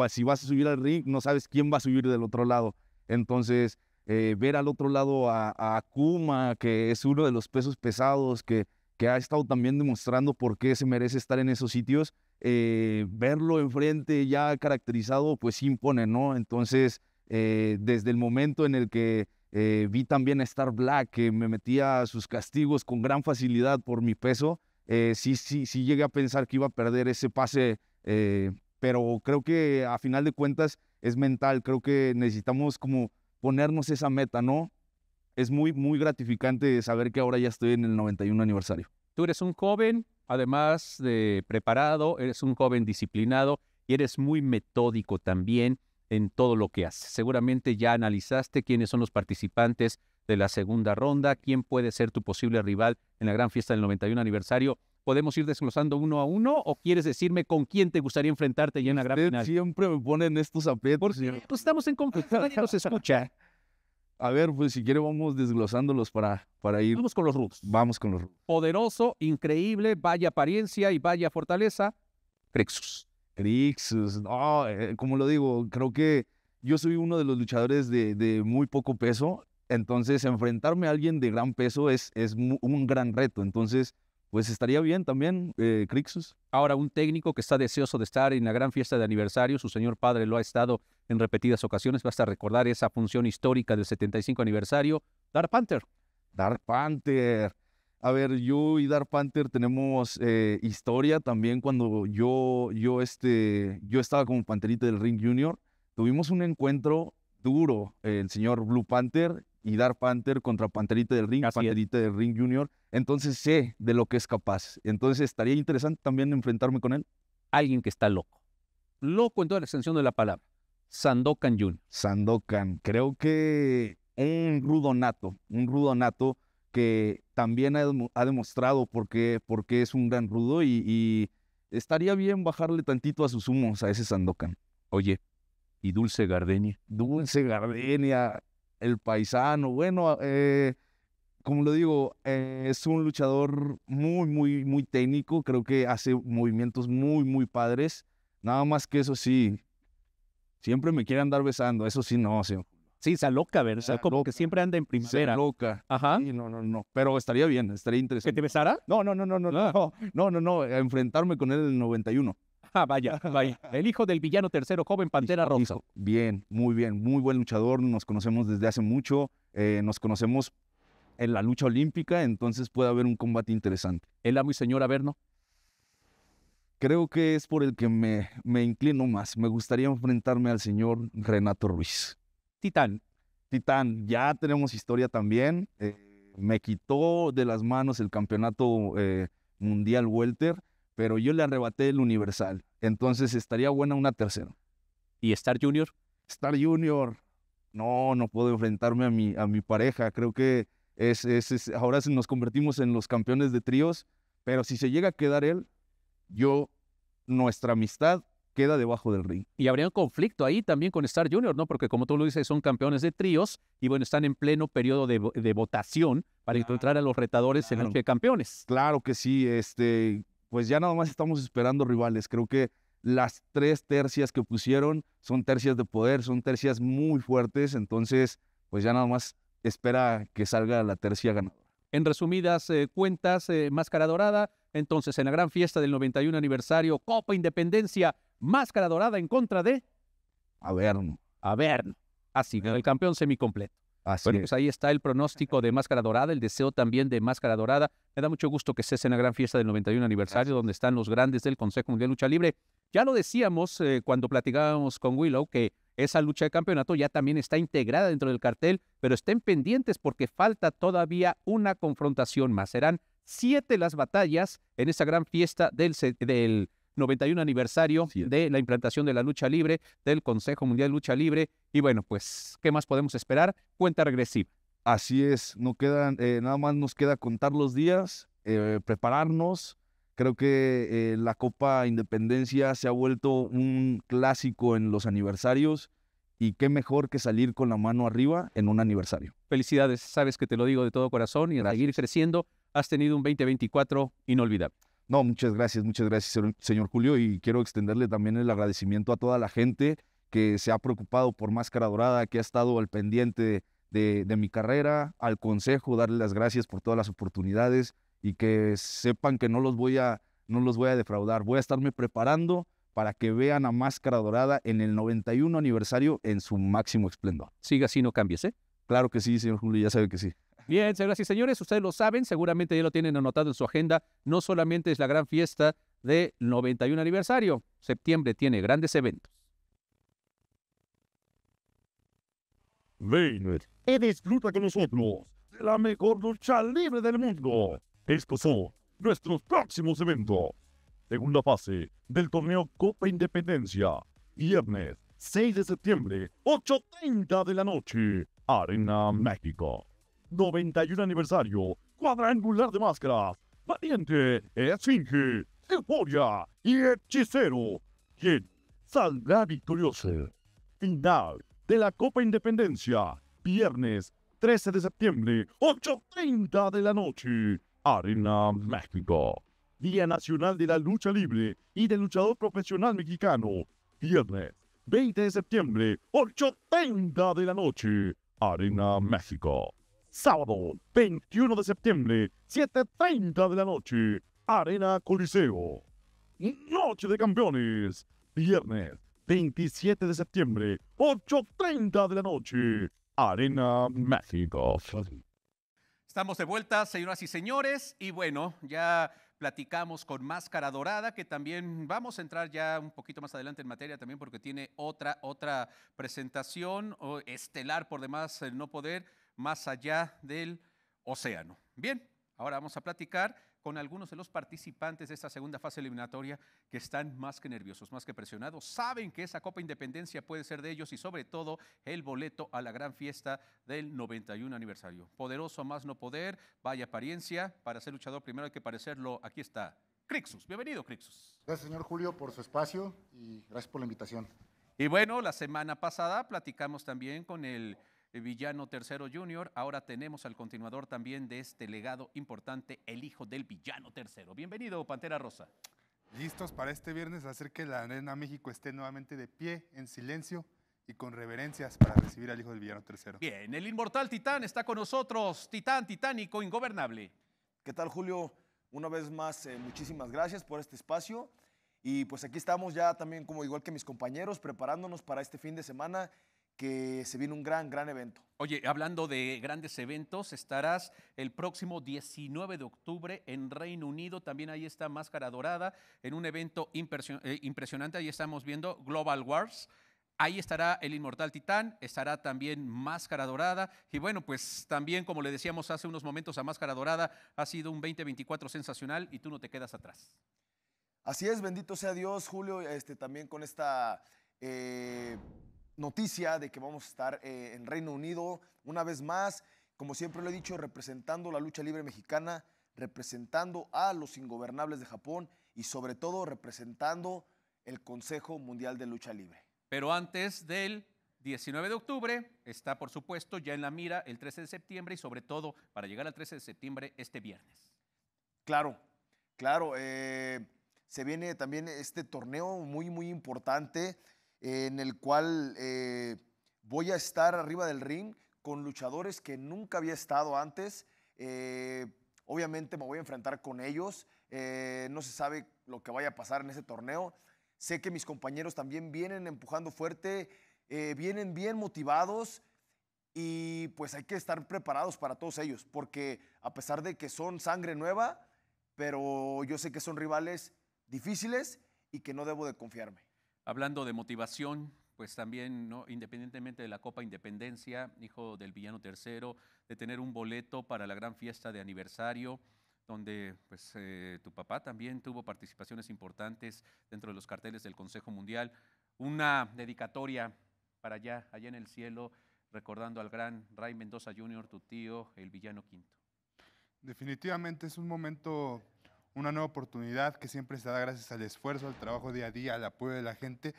si vas a subir al ring, no sabes quién va a subir del otro lado. Entonces, eh, ver al otro lado a, a Kuma, que es uno de los pesos pesados, que ha estado también demostrando por qué se merece estar en esos sitios, eh, verlo enfrente ya caracterizado, pues impone, ¿no? Entonces, eh, desde el momento en el que eh, vi también a Star Black, que me metía a sus castigos con gran facilidad por mi peso, sí, sí, sí llegué a pensar que iba a perder ese pase, pero creo que a final de cuentas es mental, creo que necesitamos como ponernos esa meta, ¿no? Es muy, muy gratificante saber que ahora ya estoy en el 91 aniversario. Tú eres un joven además de preparado, eres un joven disciplinado y eres muy metódico también en todo lo que haces. Seguramente ya analizaste quiénes son los participantes de la segunda ronda, quién puede ser tu posible rival en la gran fiesta del 91 aniversario. ¿Podemos ir desglosando uno a uno o quieres decirme con quién te gustaría enfrentarte ya en la gran final? Siempre me ponen estos aprietos, señor. Pues estamos en conflicto, nadie nos *laughs* escucha. A ver, pues si quiere vamos desglosándolos para, para ir. Vamos con los rudos. Vamos con los rudos. Poderoso, increíble, vaya apariencia y vaya fortaleza. Crixus. Crixus. No, eh, como lo digo, creo que yo soy uno de los luchadores de, muy poco peso. Entonces, enfrentarme a alguien de gran peso es, es un gran reto. Entonces, pues estaría bien también, eh, Crixus. Ahora, un técnico que está deseoso de estar en la gran fiesta de aniversario, su señor padre lo ha estado en repetidas ocasiones. Basta recordar esa función histórica del 75 aniversario. Dark Panther. Dark Panther. A ver, yo y Dark Panther tenemos eh, historia también cuando yo, yo, este, yo estaba como panterita del Ring Junior. Tuvimos un encuentro duro, el señor Blue Panther y Dark Panther contra Panterita del Ring, Panterita del Ring Junior. Entonces sé de lo que es capaz. Entonces estaría interesante también enfrentarme con él. Alguien que está loco. Loco en toda la extensión de la palabra. Sandokan Jun, Sandokan, creo que un rudo nato, un rudo nato que también ha, demostrado por qué, porque es un gran rudo y, estaría bien bajarle tantito a sus humos a ese Sandokan. Oye, y Dulce Gardenia. Dulce Gardenia, el paisano, bueno, eh, como lo digo, eh, es un luchador muy, muy, muy técnico. Creo que hace movimientos muy, muy padres. Nada más que eso sí, Siempre me quiere andar besando, eso sí no, sí. Sí, loca, ¿verdad? como que siempre anda en primera. loca. Ajá. Sí, no, no, no. Pero estaría bien, estaría interesante. ¿Que te besara? No, no, no, no, no, ah. no, no, no, no, eh, enfrentarme con él en el 91. Ah, vaya, vaya. *laughs* El hijo del villano tercero, joven Pantera Rosa. Bien, muy bien, muy buen luchador, nos conocemos desde hace mucho, eh, nos conocemos en la lucha olímpica, entonces puede haber un combate interesante. El amo y señora Berno creo que es por el que me, me inclino más. Me gustaría enfrentarme al señor Renato Ruiz. Titán. Titán, ya tenemos historia también. Eh, me quitó de las manos el campeonato eh, mundial welter, pero yo le arrebaté el universal. Entonces estaría buena una tercera. ¿Y Star Junior? Star Junior. No, no puedo enfrentarme a mi, a mi pareja. Creo que es, es, es ahora nos convertimos en los campeones de tríos, pero si se llega a quedar él, yo nuestra amistad queda debajo del ring. Y habría un conflicto ahí también con Star Junior, ¿no? Porque como tú lo dices, son campeones de tríos y bueno, están en pleno periodo de, votación para encontrar a los retadores en el de campeones. Claro que sí, este, pues ya nada más estamos esperando rivales. Creo que las tres tercias que pusieron son tercias de poder, son tercias muy fuertes, entonces pues ya nada más espera que salga la tercia ganadora. En resumidas eh, cuentas, eh, Máscara Dorada entonces, en la gran fiesta del 91 aniversario, Copa Independencia, máscara dorada en contra de a ver a ver Así, el campeón semicompleto. Así bueno, pues ahí está el pronóstico de Máscara Dorada, el deseo también de Máscara Dorada. Me da mucho gusto que estés en la gran fiesta del 91 aniversario, donde están los grandes del Consejo Mundial de Lucha Libre. Ya lo decíamos eh, cuando platicábamos con Willow, que esa lucha de campeonato ya también está integrada dentro del cartel, pero estén pendientes porque falta todavía una confrontación más. Serán siete las batallas en esta gran fiesta del, 91 aniversario de la implantación de la lucha libre, del Consejo Mundial de Lucha Libre. Y bueno, pues, ¿qué más podemos esperar? Cuenta regresiva. Así es, no quedan, eh, nada más nos queda contar los días, eh, prepararnos. Creo que eh, la Copa Independencia se ha vuelto un clásico en los aniversarios y qué mejor que salir con la mano arriba en un aniversario. Felicidades, sabes que te lo digo de todo corazón y a seguir creciendo has tenido un 2024 inolvidable. No, muchas gracias, muchas gracias, señor Julio, y quiero extenderle también el agradecimiento a toda la gente que se ha preocupado por Máscara Dorada, que ha estado al pendiente de, mi carrera, al consejo, darle las gracias por todas las oportunidades y que sepan que no los voy a, no los voy a defraudar. Voy a estarme preparando para que vean a Máscara Dorada en el 91 aniversario en su máximo esplendor. Siga así, no cambies, ¿eh? Claro que sí, señor Julio, ya sabe que sí. Bien, señoras y señores, ustedes lo saben, seguramente ya lo tienen anotado en su agenda. No solamente es la gran fiesta del 91 aniversario, septiembre tiene grandes eventos. Ven y disfruta con nosotros de la mejor lucha libre del mundo. Estos son nuestros próximos eventos. Segunda fase del torneo Copa Independencia. Viernes 6 de septiembre, 8.30 de la noche. Arena México. 91 aniversario, cuadrangular de máscaras, valiente, esfinge, euforia y hechicero, quien saldrá victorioso. Final de la Copa Independencia, viernes 13 de septiembre, 8.30 de la noche, Arena México. Día Nacional de la Lucha Libre y del Luchador Profesional Mexicano, viernes 20 de septiembre, 8.30 de la noche, Arena México. Sábado 21 de septiembre, 7.30 de la noche, Arena Coliseo. Noche de Campeones. Viernes 27 de septiembre, 8.30 de la noche, Arena México. Estamos de vuelta, señoras y señores, y bueno, ya platicamos con Máscara Dorada, que también vamos a entrar ya un poquito más adelante en materia también porque tiene otra, otra presentación estelar por demás el no poder más allá del océano. Bien, ahora vamos a platicar con algunos de los participantes de esta segunda fase eliminatoria que están más que nerviosos, más que presionados, saben que esa Copa Independencia puede ser de ellos y sobre todo el boleto a la gran fiesta del 91 aniversario. Poderoso más no poder, vaya apariencia, para ser luchador primero hay que parecerlo, aquí está. Crixus, bienvenido Crixus. Gracias señor Julio por su espacio y gracias por la invitación. Y bueno, la semana pasada platicamos también con el eh, villano Tercero Junior, Ahora tenemos al continuador también de este legado importante, el hijo del Villano Tercero. Bienvenido, Pantera Rosa. Listos para este viernes hacer que la Arena México esté nuevamente de pie, en silencio y con reverencias para recibir al hijo del Villano Tercero. Bien, el inmortal Titán está con nosotros. Titán, titánico, ingobernable. ¿Qué tal, Julio? Una vez más, eh, muchísimas gracias por este espacio. Y pues aquí estamos ya también, como igual que mis compañeros, preparándonos para este fin de semana que se viene un gran, gran evento. Oye, hablando de grandes eventos, estarás el próximo 19 de octubre en Reino Unido, también ahí está Máscara Dorada, en un evento eh, impresionante, ahí estamos viendo Global Wars. Ahí estará el inmortal titán, estará también Máscara Dorada. Y bueno, pues también, como le decíamos hace unos momentos a Máscara Dorada, ha sido un 2024 sensacional y tú no te quedas atrás. Así es, bendito sea Dios, Julio, este, también con esta eh, noticia de que vamos a estar eh, en Reino Unido una vez más, como siempre lo he dicho, representando la lucha libre mexicana, representando a los ingobernables de Japón y sobre todo representando el Consejo Mundial de Lucha Libre. Pero antes del 19 de octubre está, por supuesto, ya en la mira el 13 de septiembre y sobre todo para llegar al 13 de septiembre este viernes. Claro, claro. Eh, se viene también este torneo muy, muy importante en el cual eh, voy a estar arriba del ring con luchadores que nunca había estado antes. Eh, obviamente me voy a enfrentar con ellos. Eh, no se sabe lo que vaya a pasar en ese torneo. Sé que mis compañeros también vienen empujando fuerte, vienen bien motivados y pues hay que estar preparados para todos ellos, porque a pesar de que son sangre nueva, pero yo sé que son rivales difíciles y que no debo de confiarme. Hablando de motivación, pues también, ¿no? independientemente de la Copa Independencia, hijo del villano tercero, de tener un boleto para la gran fiesta de aniversario, donde pues, eh, tu papá también tuvo participaciones importantes dentro de los carteles del Consejo Mundial. Una dedicatoria para allá, allá en el cielo, recordando al gran Ray Mendoza Jr., tu tío, el villano quinto. Definitivamente es un momento una nueva oportunidad que siempre se da gracias al esfuerzo, al trabajo día a día, al apoyo de la gente.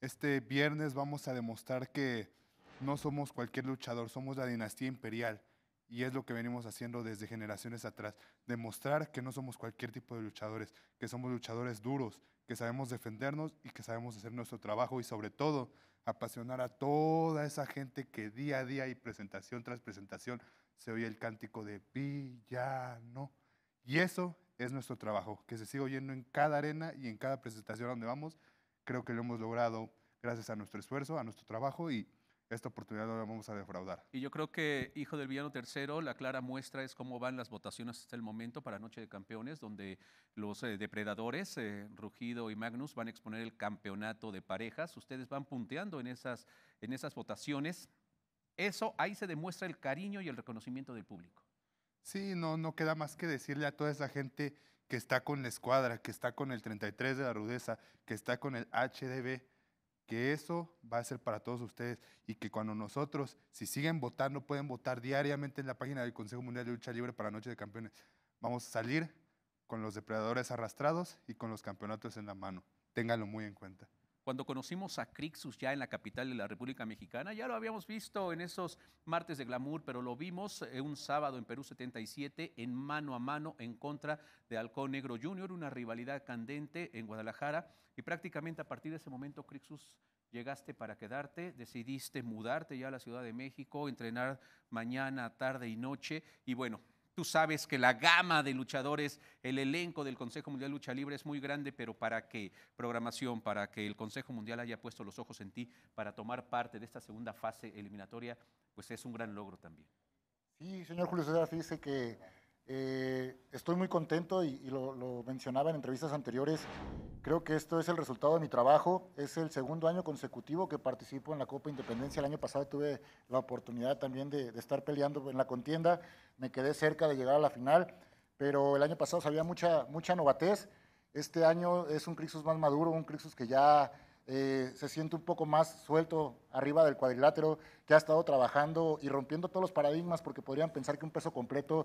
Este viernes vamos a demostrar que no somos cualquier luchador, somos la dinastía imperial. Y es lo que venimos haciendo desde generaciones atrás, demostrar que no somos cualquier tipo de luchadores, que somos luchadores duros, que sabemos defendernos y que sabemos hacer nuestro trabajo y sobre todo apasionar a toda esa gente que día a día y presentación tras presentación se oye el cántico de villano. Y eso es nuestro trabajo, que se siga oyendo en cada arena y en cada presentación donde vamos. Creo que lo hemos logrado gracias a nuestro esfuerzo, a nuestro trabajo y esta oportunidad no la vamos a defraudar. Y yo creo que Hijo del Villano Tercero, la clara muestra es cómo van las votaciones hasta el momento para Noche de Campeones, donde los eh, depredadores, eh, Rugido y Magnus, van a exponer el campeonato de parejas. Ustedes van punteando en esas, en esas votaciones. Eso ahí se demuestra el cariño y el reconocimiento del público. Sí, no, no queda más que decirle a toda esa gente que está con la escuadra, que está con el 33 de la rudeza, que está con el HDB, que eso va a ser para todos ustedes y que cuando nosotros, si siguen votando, pueden votar diariamente en la página del Consejo Mundial de Lucha Libre para Noche de Campeones. Vamos a salir con los depredadores arrastrados y con los campeonatos en la mano. Ténganlo muy en cuenta. Cuando conocimos a Crixus ya en la capital de la República Mexicana, ya lo habíamos visto en esos martes de glamour, pero lo vimos eh, un sábado en Perú 77 en mano a mano en contra de Halcón Negro Junior, una rivalidad candente en Guadalajara y prácticamente a partir de ese momento Crixus llegaste para quedarte, decidiste mudarte ya a la Ciudad de México, entrenar mañana, tarde y noche y bueno, Tú sabes que la gama de luchadores, el elenco del Consejo Mundial de Lucha Libre es muy grande, pero para que programación, para que el Consejo Mundial haya puesto los ojos en ti para tomar parte de esta segunda fase eliminatoria, pues es un gran logro también. Sí, señor Julio César dice que eh, estoy muy contento y, lo, mencionaba en entrevistas anteriores. Creo que esto es el resultado de mi trabajo. Es el segundo año consecutivo que participo en la Copa Independencia. El año pasado tuve la oportunidad también de, estar peleando en la contienda. Me quedé cerca de llegar a la final, pero el año pasado había mucha, mucha novatez. Este año es un Crixus más maduro, un Crixus que ya eh, se siente un poco más suelto arriba del cuadrilátero, que ha estado trabajando y rompiendo todos los paradigmas, porque podrían pensar que un peso completo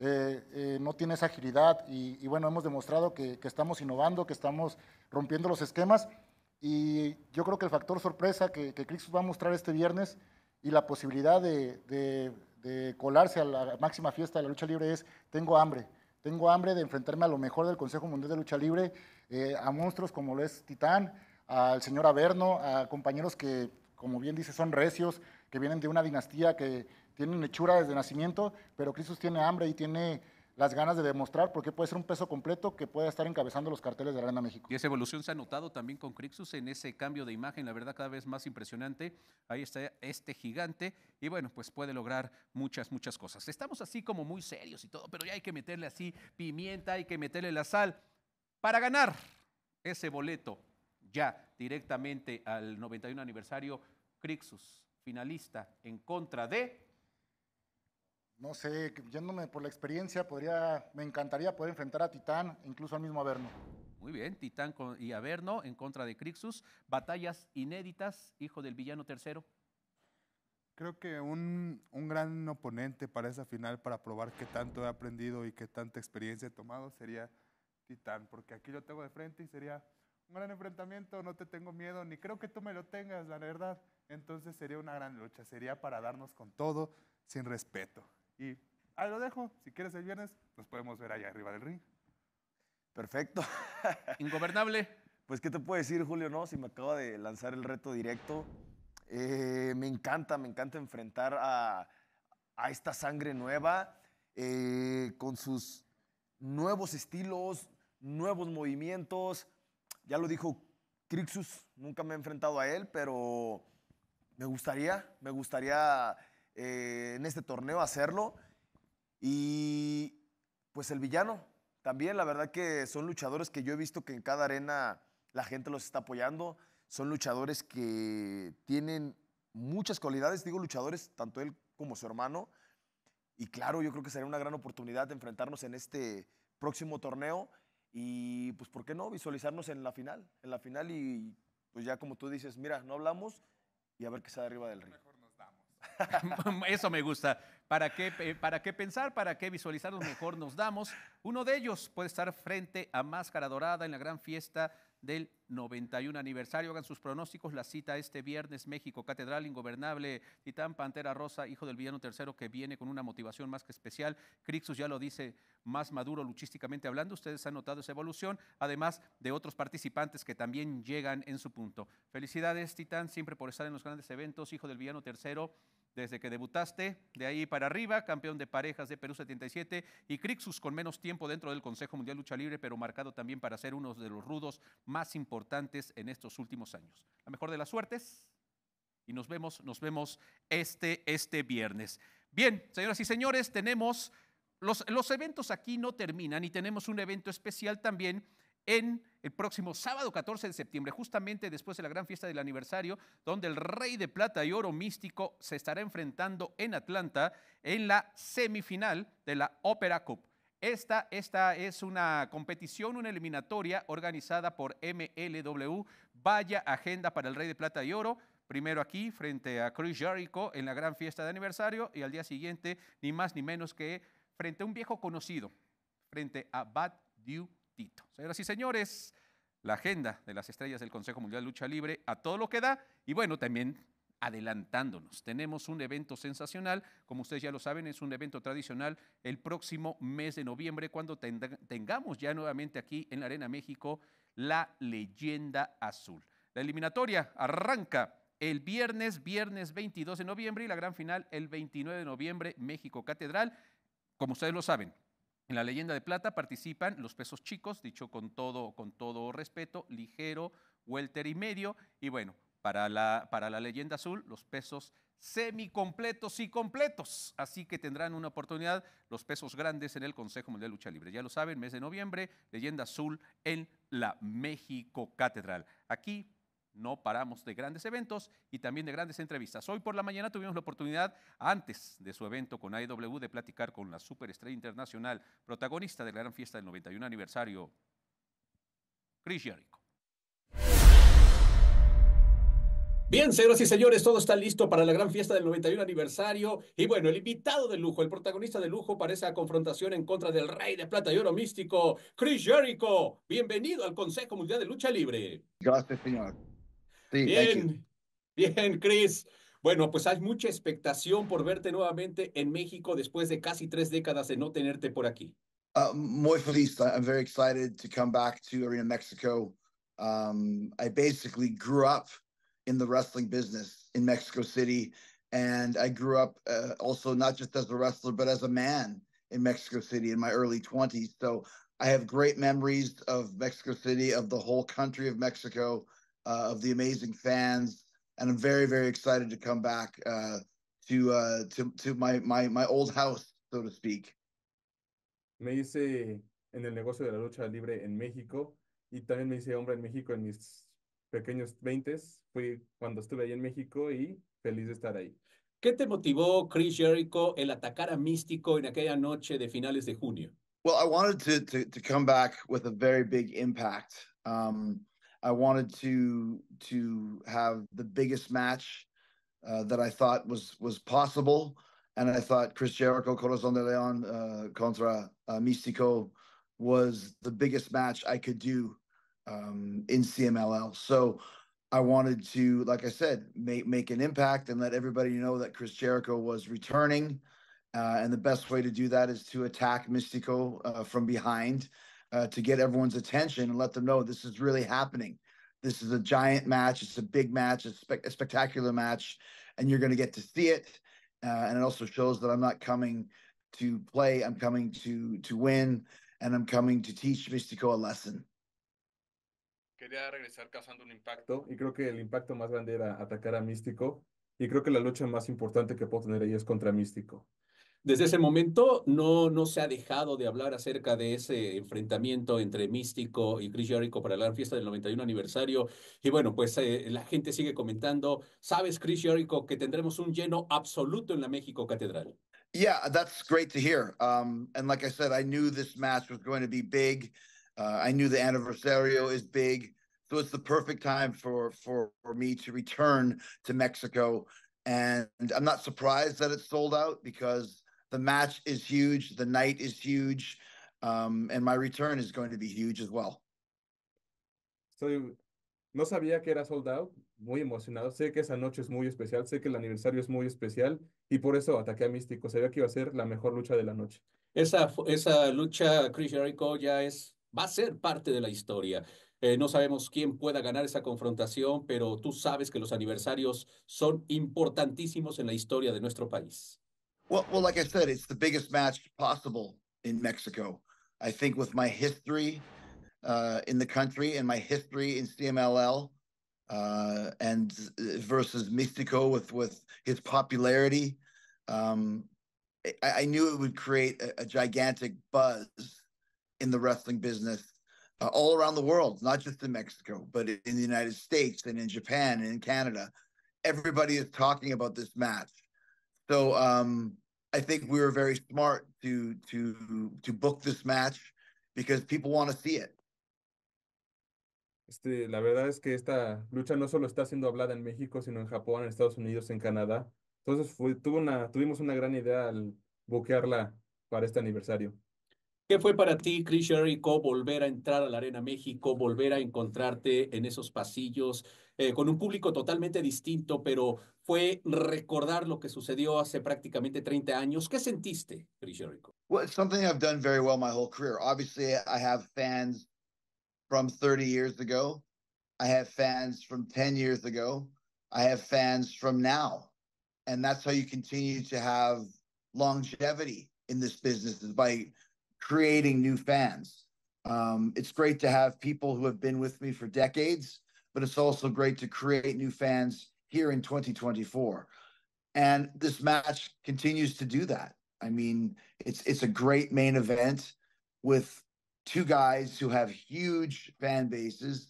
eh, eh, no tiene esa agilidad y, bueno, hemos demostrado que, estamos innovando, que estamos rompiendo los esquemas y yo creo que el factor sorpresa que, Crixus va a mostrar este viernes y la posibilidad de, colarse a la máxima fiesta de la lucha libre es tengo hambre, tengo hambre de enfrentarme a lo mejor del Consejo Mundial de Lucha Libre, eh, a monstruos como lo es Titán, al señor Averno, a compañeros que, como bien dice, son recios, que vienen de una dinastía que tienen hechura desde nacimiento, pero Crixus tiene hambre y tiene las ganas de demostrar porque puede ser un peso completo que pueda estar encabezando los carteles de Arena México. Y esa evolución se ha notado también con Crixus en ese cambio de imagen, la verdad cada vez más impresionante. Ahí está este gigante y bueno, pues puede lograr muchas, muchas cosas. Estamos así como muy serios y todo, pero ya hay que meterle así pimienta, hay que meterle la sal para ganar ese boleto ya directamente al 91 aniversario Crixus, finalista en contra de no sé, yéndome por la experiencia, podría, me encantaría poder enfrentar a Titán, incluso al mismo Averno. Muy bien, Titán y Averno en contra de Crixus. Batallas inéditas, hijo del villano tercero. Creo que un, un gran oponente para esa final, para probar qué tanto he aprendido y qué tanta experiencia he tomado, sería Titán, porque aquí lo tengo de frente y sería un gran enfrentamiento, no te tengo miedo, ni creo que tú me lo tengas, la verdad. Entonces sería una gran lucha, sería para darnos con todo, sin respeto. Y ahí lo dejo. Si quieres el viernes, nos podemos ver allá arriba del ring. Perfecto. *laughs* Ingobernable. Pues, ¿qué te puedo decir, Julio? No, si me acaba de lanzar el reto directo. Eh, me encanta, me encanta enfrentar a, esta sangre nueva eh, con sus nuevos estilos, nuevos movimientos. Ya lo dijo Crixus, nunca me he enfrentado a él, pero me gustaría, me gustaría eh, en este torneo hacerlo. Y pues el villano también, la verdad que son luchadores que yo he visto que en cada arena la gente los está apoyando. Son luchadores que tienen muchas cualidades, digo luchadores, tanto él como su hermano. Y claro, yo creo que sería una gran oportunidad de enfrentarnos en este próximo torneo y pues, ¿por qué no? Visualizarnos en la final, en la final y pues ya como tú dices, mira, no hablamos y a ver qué sale arriba del río. *laughs* Eso me gusta. ¿Para qué, eh, ¿Para qué pensar? ¿Para qué visualizar? mejor nos damos. Uno de ellos puede estar frente a Máscara Dorada en la gran fiesta del 91 aniversario. Hagan sus pronósticos. La cita este viernes, México, Catedral Ingobernable, Titán Pantera Rosa, hijo del villano tercero, que viene con una motivación más que especial. Crixus ya lo dice, más maduro luchísticamente hablando. Ustedes han notado esa evolución, además de otros participantes que también llegan en su punto. Felicidades, Titán, siempre por estar en los grandes eventos, hijo del villano tercero desde que debutaste, de ahí para arriba, campeón de parejas de Perú 77 y Crixus con menos tiempo dentro del Consejo Mundial Lucha Libre, pero marcado también para ser uno de los rudos más importantes en estos últimos años. La mejor de las suertes y nos vemos, nos vemos este, este viernes. Bien, señoras y señores, tenemos los, los eventos aquí no terminan y tenemos un evento especial también en el próximo sábado 14 de septiembre, justamente después de la gran fiesta del aniversario, donde el Rey de Plata y Oro Místico se estará enfrentando en Atlanta en la semifinal de la Opera Cup. Esta, esta, es una competición, una eliminatoria organizada por MLW. Vaya agenda para el Rey de Plata y Oro. Primero aquí, frente a Chris Jericho, en la gran fiesta de aniversario, y al día siguiente, ni más ni menos que frente a un viejo conocido, frente a Bad Duke. Señoras y señores, la agenda de las estrellas del Consejo Mundial de Lucha Libre a todo lo que da y bueno, también adelantándonos. Tenemos un evento sensacional, como ustedes ya lo saben, es un evento tradicional el próximo mes de noviembre, cuando tengamos ya nuevamente aquí en la Arena México la leyenda azul. La eliminatoria arranca el viernes, viernes 22 de noviembre y la gran final el 29 de noviembre, México Catedral. Como ustedes lo saben, en la leyenda de plata participan los pesos chicos, dicho con todo, con todo respeto, ligero, welter y medio. Y bueno, para la, para la leyenda azul, los pesos semicompletos y completos. Así que tendrán una oportunidad los pesos grandes en el Consejo Mundial de Lucha Libre. Ya lo saben, mes de noviembre, leyenda azul en la México Catedral. Aquí no paramos de grandes eventos y también de grandes entrevistas. Hoy por la mañana tuvimos la oportunidad, antes de su evento con AEW, de platicar con la superestrella internacional, protagonista de la gran fiesta del 91 aniversario, Chris Jericho. Bien, señoras y señores, todo está listo para la gran fiesta del 91 aniversario. Y bueno, el invitado de lujo, el protagonista de lujo para esa confrontación en contra del rey de plata y oro místico, Chris Jericho. Bienvenido al Consejo Mundial de Lucha Libre. Gracias, señor. Sí, bien, *laughs* bien, Chris. Bueno, pues hay mucha expectación por verte nuevamente en México después de casi tres décadas de no tenerte por aquí. Uh, muy feliz. I'm very excited to come back to Arena Mexico. Um, I basically grew up in the wrestling business in Mexico City, and I grew up uh, also not just as a wrestler but as a man in Mexico City in my early 20s. So I have great memories of Mexico City, of the whole country of Mexico uh, of the amazing fans, and I'm very very excited to come back uh, to uh, to to my my my old house, so to speak. Me hice en el negocio de la lucha libre en México y también me hice hombre en México en mis pequeños 20 fui cuando estuve ahí en México y feliz de estar ahí. ¿Qué te motivó, Chris Jericho, el atacar a Místico en aquella noche de finales de junio? Well, I wanted to, to, to come back with a very big impact. Um, I wanted to to have the biggest match uh, that I thought was was possible, and I thought Chris Jericho Corazon de Leon uh, contra uh, Mystico was the biggest match I could do um, in CMLL. So I wanted to, like I said, make make an impact and let everybody know that Chris Jericho was returning. Uh, and the best way to do that is to attack Mystico uh, from behind uh, to get everyone's attention and let them know this is really happening. This is a giant match. It's a big match. It's spe- a spectacular match, and you're going to get to see it. Uh, and it also shows that I'm not coming to play. I'm coming to to win, and I'm coming to teach Mystico a lesson. Quería regresar causando un impacto y creo que el impacto más grande era atacar a Místico y creo que la lucha más importante que puedo tener ahí es contra Místico. Desde ese momento no, no se ha dejado de hablar acerca de ese enfrentamiento entre Místico y Chris Jericho para la fiesta del 91 aniversario. Y bueno, pues eh, la gente sigue comentando, ¿sabes Chris Jericho que tendremos un lleno absoluto en la México Catedral? Yeah, that's great to hear. Um, and like I said, I knew this match was going to be big. Uh, I knew the anniversario is big. So it's the perfect time for, for, for me to return to Mexico. And I'm not surprised that it's sold out because the match is huge, the night is huge, um, and my return is going to be no sabía que era soldado. Muy emocionado. Sé que esa noche es muy especial. Sé que el aniversario es muy especial y por eso ataqué a Místico. Sabía que iba a ser la mejor lucha de la noche. Esa, esa lucha, Chris Jericho, ya es, va a ser parte de la historia. Eh, no sabemos quién pueda ganar esa confrontación, pero tú sabes que los aniversarios son importantísimos en la historia de nuestro país. Well, well, like I said, it's the biggest match possible in Mexico. I think with my history uh, in the country and my history in CMLL, uh, and versus Mystico with with his popularity, um, I, I, knew it would create a, a, gigantic buzz in the wrestling business uh, all around the world, not just in Mexico, but in the United States and in Japan and in Canada. Everybody is talking about this match So um, I think we were very smart to book this match because people want to see it. Este, la verdad es que esta lucha no solo está siendo hablada en México, sino en Japón, en Estados Unidos, en Canadá. Entonces fue, una, tuvimos una gran idea al buquearla para este aniversario. ¿Qué fue para ti, Chris Jericho, volver a entrar a la Arena México, volver a encontrarte en esos pasillos eh, con un público totalmente distinto, pero fue recordar lo que sucedió hace prácticamente 30 años. ¿Qué sentiste, Well, it's something I've done very well my whole career. Obviously, I have fans from 30 years ago. I have fans from 10 years ago. I have fans from now. And that's how you continue to have longevity in this business is by creating new fans. Um, it's great to have people who have been with me for decades, but it's also great to create new fans here in 2024. And this match continues to do that. I mean, it's it's a great main event with two guys who have huge fan bases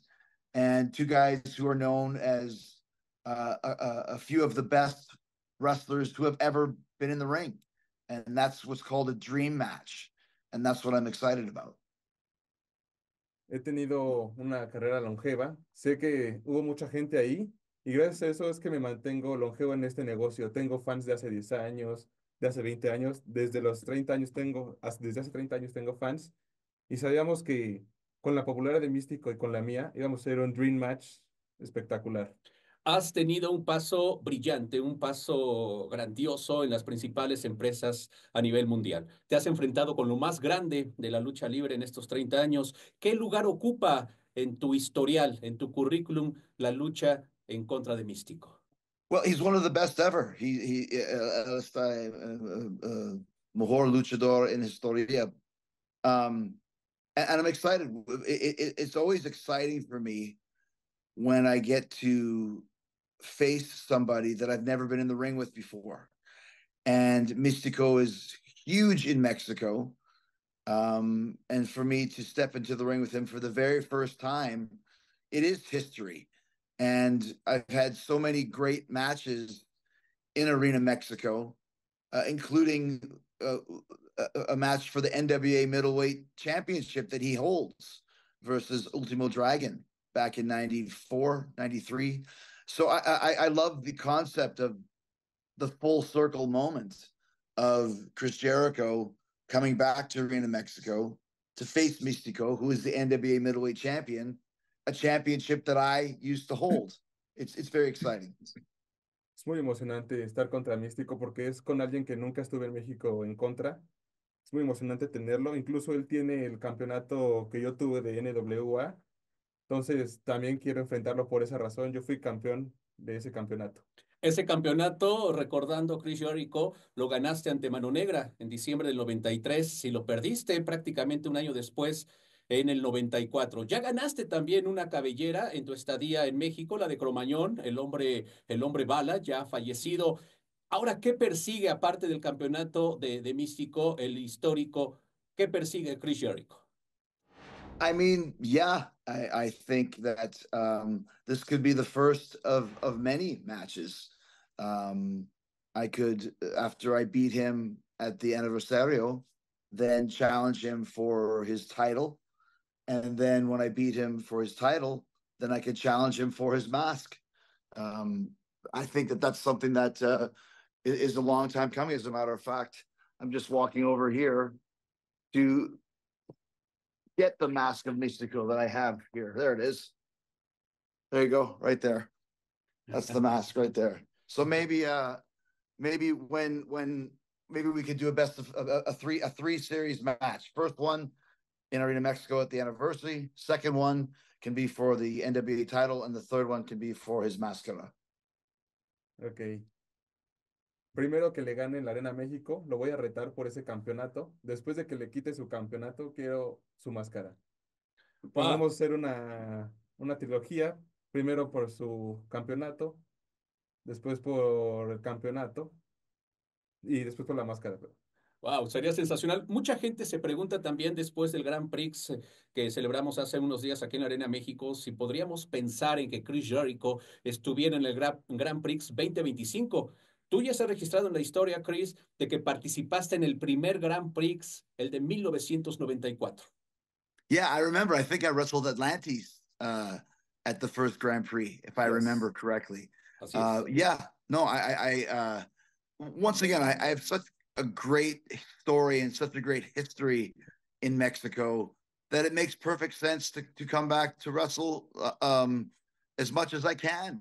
and two guys who are known as uh, a, a, few of the best wrestlers who have ever been in the ring. And that's what's called a dream match. And that's what I'm excited about. He tenido una carrera longeva. Sé que hubo mucha gente ahí Y eso es que me mantengo longevo en este negocio. Tengo fans de hace 10 años, de hace 20 años, desde los 30 años tengo, desde hace 30 años tengo fans. Y sabíamos que con la popularidad de Místico y con la mía íbamos a ser un dream match espectacular. Has tenido un paso brillante, un paso grandioso en las principales empresas a nivel mundial. Te has enfrentado con lo más grande de la lucha libre en estos 30 años. ¿Qué lugar ocupa en tu historial, en tu currículum, la lucha en contra de Místico. Well, he's one of the best ever. He, he uh, está uh, uh, uh, uh mejor luchador en historia. Um, and, and I'm excited. It, it, it's always exciting for me when I get to face somebody that I've never been in the ring with before. And Mystico is huge in Mexico. Um, and for me to step into the ring with him for the very first time, it is history and I've had so many great matches in Arena Mexico, uh, including uh, a, match for the NWA Middleweight Championship that he holds versus Ultimo Dragon back in 94, 93. So I, I, I love the concept of the full circle moment of Chris Jericho coming back to Arena Mexico to face Místico, who is the NWA Middleweight Champion championship that I used to hold. It's, very exciting. Es muy emocionante estar contra Místico porque es con alguien que nunca estuve en México en contra. Es muy emocionante tenerlo. Incluso él tiene el campeonato que yo tuve de NWA. Entonces también quiero enfrentarlo por esa razón. Yo fui campeón de ese campeonato. Ese campeonato, recordando Chris Jericho, lo ganaste ante Mano Negra en diciembre del 93 y lo perdiste prácticamente un año después en el 94. Ya ganaste también una cabellera en tu estadía en México, la de Cromañón, el hombre, el hombre bala, ya fallecido. Ahora, ¿qué persigue, aparte del campeonato de, místico, el histórico, qué persigue Chris Jericho? I mean, yeah, I, I think that um, this could be the first of, many matches. Um, I could, after I beat him at the Anniversario, then challenge him for his title and then when I beat him for his title, then I can challenge him for his mask. Um, I think that that's something that uh, is a long time coming. As a matter of fact, I'm just walking over here to get the mask of Mystico that I have here. There it is. There you go, right there. That's the mask right there. So maybe, uh, maybe when when maybe we could do a best of a, a three a three series match. First one en Arena Mexico at the anniversary. Second one can be for the NWA title, and the third one can be for his máscara. Ok. Primero que le gane en la Arena México, lo voy a retar por ese campeonato. Después de que le quite su campeonato, quiero su máscara. Podemos hacer una, una trilogía, primero por su campeonato, después por el campeonato y después por la máscara. Wow, sería sensacional. Mucha gente se pregunta también después del Grand Prix eh, que celebramos hace unos días aquí en la Arena México si podríamos pensar en que Chris Jericho estuviera en el Gran Grand Prix 2025. Tú ya has registrado en la historia, Chris, de que participaste en el primer Grand Prix, el de 1994. Yeah, I remember. I think I wrestled Atlantis uh, at the first Grand Prix, if I remember correctly. Uh, yeah, no, I, uh, once again, I have such a great story and such a great history in Mexico that it makes perfect sense to, to come back to wrestle uh, um, as much as I can.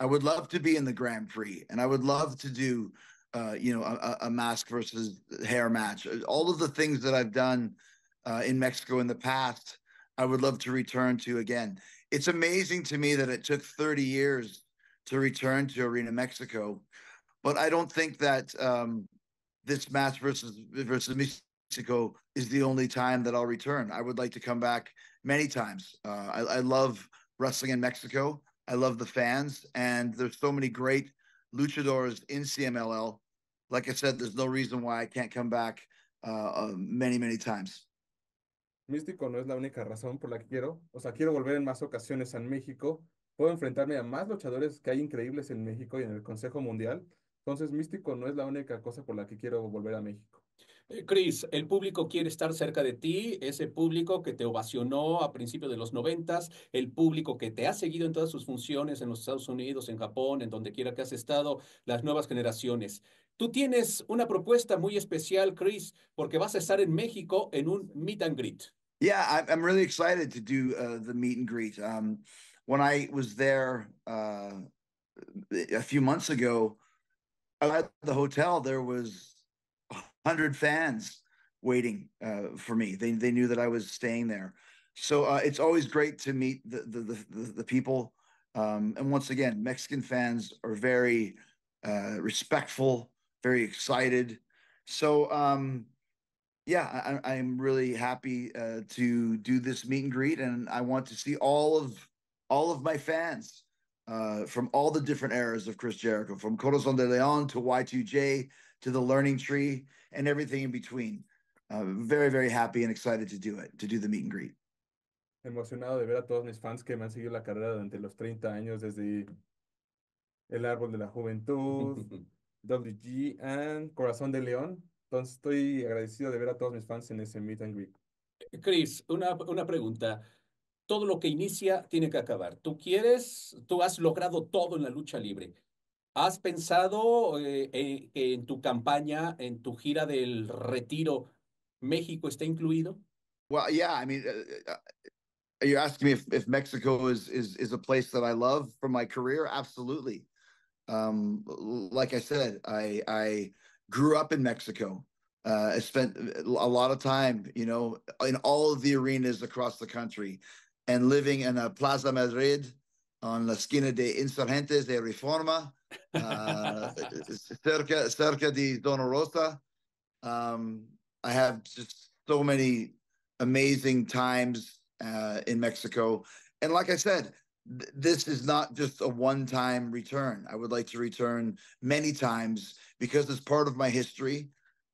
I would love to be in the Grand Prix, and I would love to do, uh, you know, a, a, mask versus hair match. All of the things that I've done uh, in Mexico in the past, I would love to return to again. It's amazing to me that it took 30 years to return to Arena Mexico, but I don't think that um, this match versus versus Mexico is the only time that I'll return. I would like to come back many times. Uh, I, I love wrestling in Mexico. I love the fans, and there's so many great luchadores in CMLL. Like I said, there's no reason why I can't come back uh, uh, many, many times. Místico no es la única razón por la que quiero, o sea, quiero volver en más ocasiones a México. Puedo enfrentarme a más luchadores que hay increíbles en México y en el Consejo Mundial. Entonces, místico no es la única cosa por la que quiero volver a México. Eh, Chris, el público quiere estar cerca de ti, ese público que te ovacionó a principios de los noventas, el público que te ha seguido en todas sus funciones en los Estados Unidos, en Japón, en donde quiera que has estado, las nuevas generaciones. Tú tienes una propuesta muy especial, Chris, porque vas a estar en México en un meet and greet. Yeah, I'm really excited to do uh, the meet and greet. Um, when I was there uh, a few months ago, at the hotel, there was hundred fans waiting uh, for me. They they knew that I was staying there, so uh, it's always great to meet the the the, the people. Um, and once again, Mexican fans are very uh, respectful, very excited. So um, yeah, I, am really happy uh, to do this meet and greet, and I want to see all of all of my fans uh, from all the different eras of Chris Jericho, from Corazon de Leon to Y2J to the Learning Tree and everything in between. Uh, very, very happy and excited to do it, to do the meet and greet. Emocionado de ver a todos mis fans que me han seguido la carrera durante los 30 años, desde El Árbol de la Juventud, *laughs* WG, and Corazón de León. Entonces, estoy agradecido de ver a todos mis fans en ese meet and greet. Chris, una, una pregunta. todo lo que inicia tiene que acabar. Tú quieres, tú has logrado todo en la lucha libre. ¿Has pensado eh, eh, que en tu campaña, en tu gira del retiro, México está incluido? Well, yeah, I mean, uh, uh, uh, you're asking me if, if Mexico is, is, is a place that I love for my career? Absolutely. Um, like I said, I, I grew up in Mexico. Uh, I spent a lot of time, you know, in all of the arenas across the country. and living in a Plaza Madrid on La Esquina de Insurgentes de Reforma, *laughs* uh, cerca, cerca de Dona Rosa. Um, I have just so many amazing times uh, in Mexico. And like I said, this is not just a one time return. I would like to return many times because it's part of my history.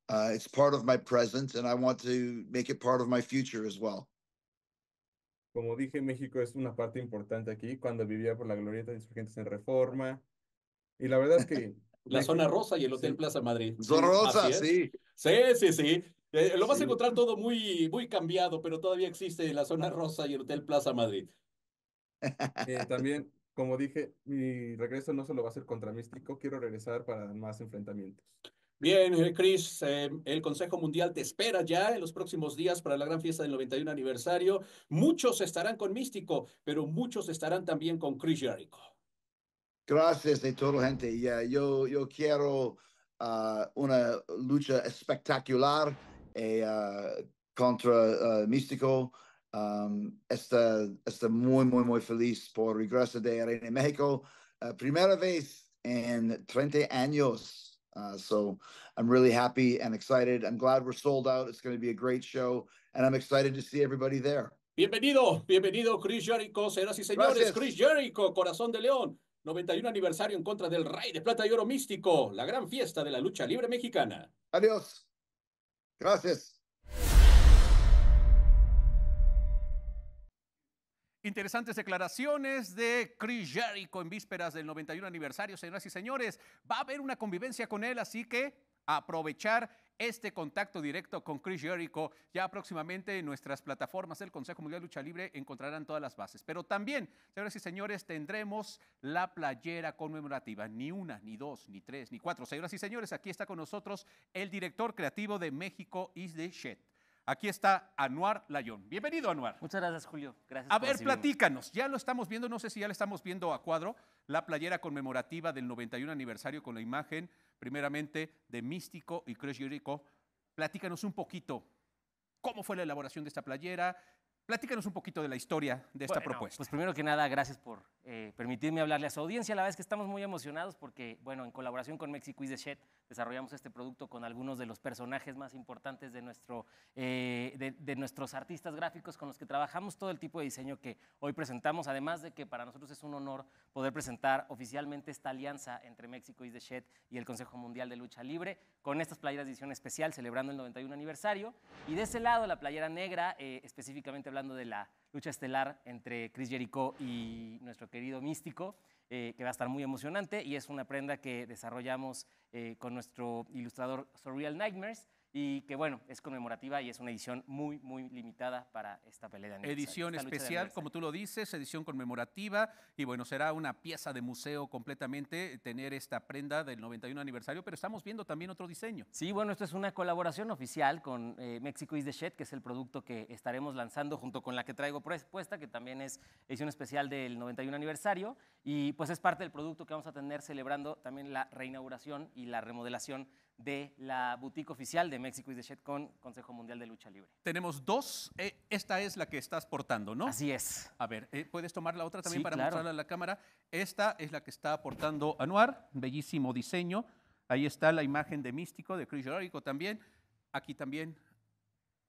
Uh, it's part of my present, and I want to make it part of my future as well. Como dije, México es una parte importante aquí, cuando vivía por la glorieta de insurgentes en Reforma. Y la verdad es *laughs* que... la zona rosa y el Hotel Plaza Madrid. Zona rosa, sí. Sí, sí, sí. Eh, lo vas a encontrar todo muy, muy cambiado, pero todavía existe la zona rosa y el Hotel Plaza Madrid. *laughs* también, como dije, mi regreso no solo va a ser contra Místico, quiero regresar para más enfrentamientos. Bien, eh, Chris, eh, el Consejo Mundial te espera ya en los próximos días para la gran fiesta del 91 aniversario. Muchos estarán con Místico, pero muchos estarán también con Chris Jericho. Gracias de toda la gente. Eh, yo, yo quiero ah, una lucha espectacular ah, contra ah, Místico. Um, estoy muy, muy, muy feliz por regresar de Arena México. primera vez en 30 años. Uh, so I'm really happy and excited. I'm glad we're sold out. It's going to be a great show, and I'm excited to see everybody there. Bienvenido, bienvenido Chris Jericho, señoras y señores. Gracias. Chris Jericho, Corazón de León, 91 aniversario en contra del Rey de Plata y Oro Místico, la gran fiesta de la lucha libre mexicana. Adiós. Gracias. Interesantes declaraciones de Chris Jericho en vísperas del 91 aniversario, señoras y señores. Va a haber una convivencia con él, así que aprovechar este contacto directo con Chris Jericho. Ya próximamente en nuestras plataformas del Consejo Mundial de Lucha Libre encontrarán todas las bases. Pero también, señoras y señores, tendremos la playera conmemorativa. Ni una, ni dos, ni tres, ni cuatro. Señoras y señores, aquí está con nosotros el director creativo de México, Is de Aquí está Anuar Layón. Bienvenido, Anuar. Muchas gracias, Julio. Gracias. A ver, platícanos. Ya lo estamos viendo, no sé si ya lo estamos viendo a cuadro, la playera conmemorativa del 91 aniversario con la imagen, primeramente, de Místico y Crush Platícanos un poquito cómo fue la elaboración de esta playera, Platícanos un poquito de la historia de esta propuesta. Pues primero que nada, gracias por eh, permitirme hablarle a su audiencia. La verdad es que estamos muy emocionados porque, bueno, en colaboración con Mexico de Shed desarrollamos este producto con algunos de los personajes más importantes de, nuestro, eh, de, nuestros artistas gráficos con los que trabajamos todo el tipo de diseño que hoy presentamos. Además de que para nosotros es un honor poder presentar oficialmente esta alianza entre México y The Shed y el Consejo Mundial de Lucha Libre con estas playeras de edición especial celebrando el 91 aniversario. Y de ese lado, la playera negra, eh, específicamente hablando de la lucha estelar entre Chris Jericho y nuestro querido místico, eh, que va a estar muy emocionante y es una prenda que desarrollamos eh, con nuestro ilustrador Surreal Nightmares y que bueno, es conmemorativa y es una edición muy, muy limitada para esta pelea. De edición especial, como tú lo dices, edición conmemorativa y bueno, será una pieza de museo completamente eh, tener esta prenda del 91 aniversario, pero estamos viendo también otro diseño. Sí, bueno, esto es una colaboración oficial con eh, México Is the Shed, que es el producto que estaremos lanzando junto con la que traigo puesta, que también es edición especial del 91 aniversario y pues es parte del producto que vamos a tener celebrando también la reinauguración y la remodelación de la boutique oficial de México y de Shed con Consejo Mundial de Lucha Libre. Tenemos dos. Eh, esta es la que estás portando, ¿no? Así es. A ver, eh, puedes tomar la otra también para mostrarla a la cámara. Esta es la que está portando Anuar. Bellísimo diseño. Ahí está la imagen de Místico, de Chris Jericho también. Aquí también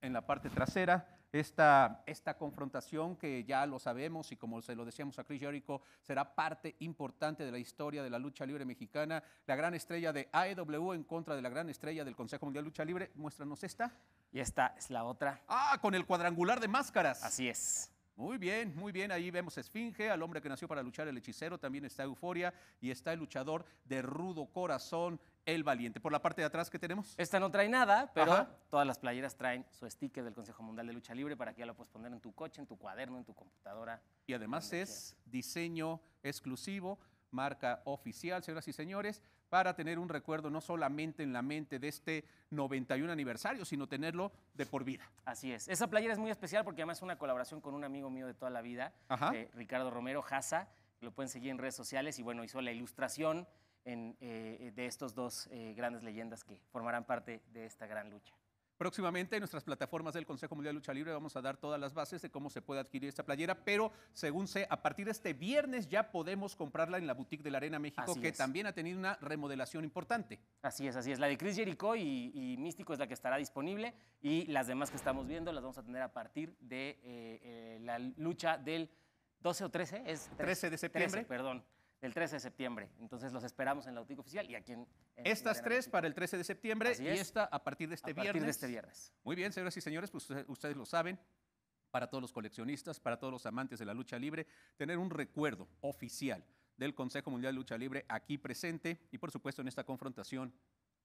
en la parte trasera. Esta, esta, confrontación que ya lo sabemos y como se lo decíamos a Chris Jericho, será parte importante de la historia de la lucha libre mexicana. La gran estrella de AEW en contra de la gran estrella del Consejo Mundial de Lucha Libre. Muéstranos esta. Y esta es la otra. Ah, con el cuadrangular de máscaras. Así es. Muy bien, muy bien. Ahí vemos Esfinge, al hombre que nació para luchar el hechicero. También está Euforia y está el luchador de rudo corazón, el valiente. Por la parte de atrás, ¿qué tenemos? Esta no trae nada, pero todas las playeras traen su sticker del Consejo Mundial de Lucha Libre para que ya lo puedas poner en tu coche, en tu cuaderno, en tu computadora. Y además es diseño exclusivo, marca oficial, señoras y señores para tener un recuerdo no solamente en la mente de este 91 aniversario, sino tenerlo de por vida. Así es. Esa playera es muy especial porque además es una colaboración con un amigo mío de toda la vida, eh, Ricardo Romero Jaza. Lo pueden seguir en redes sociales y bueno, hizo la ilustración eh, de estos dos eh, grandes leyendas que formarán parte de esta gran lucha. Próximamente en nuestras plataformas del Consejo Mundial de Lucha Libre vamos a dar todas las bases de cómo se puede adquirir esta playera, pero según sé, a partir de este viernes ya podemos comprarla en la boutique de la Arena México, que también ha tenido una remodelación importante. Así es, así es. La de Chris Jericho y, Místico es la que estará disponible y las demás que estamos viendo las vamos a tener a partir de eh, eh, la lucha del 12 o 13, es 13, de septiembre. perdón. El 13 de septiembre. Entonces los esperamos en la Auténtica Oficial y aquí en... Estas tres para el 13 de septiembre y esta a partir de este viernes. a partir de este viernes. Muy bien, señoras y señores, pues ustedes lo saben, para todos los coleccionistas, para todos los amantes de la lucha libre, tener un recuerdo oficial del Consejo Mundial de Lucha Libre aquí presente y por supuesto en esta confrontación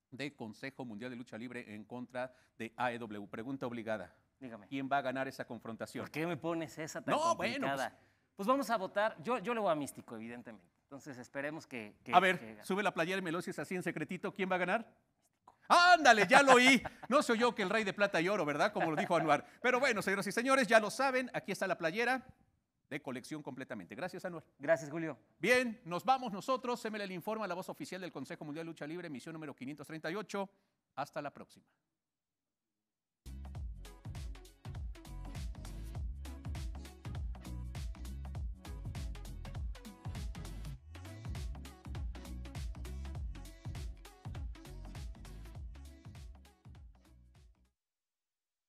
de Consejo Mundial de Lucha Libre en contra de AEW. Pregunta obligada. Dígame. ¿Quién va a ganar esa confrontación? ¿Por qué me pones esa tan no, Bueno, pues-, pues, vamos a votar. Yo, yo le voy a Místico, evidentemente. Entonces esperemos que. a ver, sube la playera y me así en secretito. ¿Quién va a ganar? Ándale, ya lo oí. No soy yo que el rey de plata y oro, ¿verdad? Como lo dijo Anuar. Pero bueno, señoras y señores, ya lo saben. Aquí está la playera de colección completamente. Gracias, Anuar. Gracias, Julio. Bien, nos vamos nosotros. Se me le informa la voz oficial del Consejo Mundial de Lucha Libre, emisión número 538. Hasta la próxima.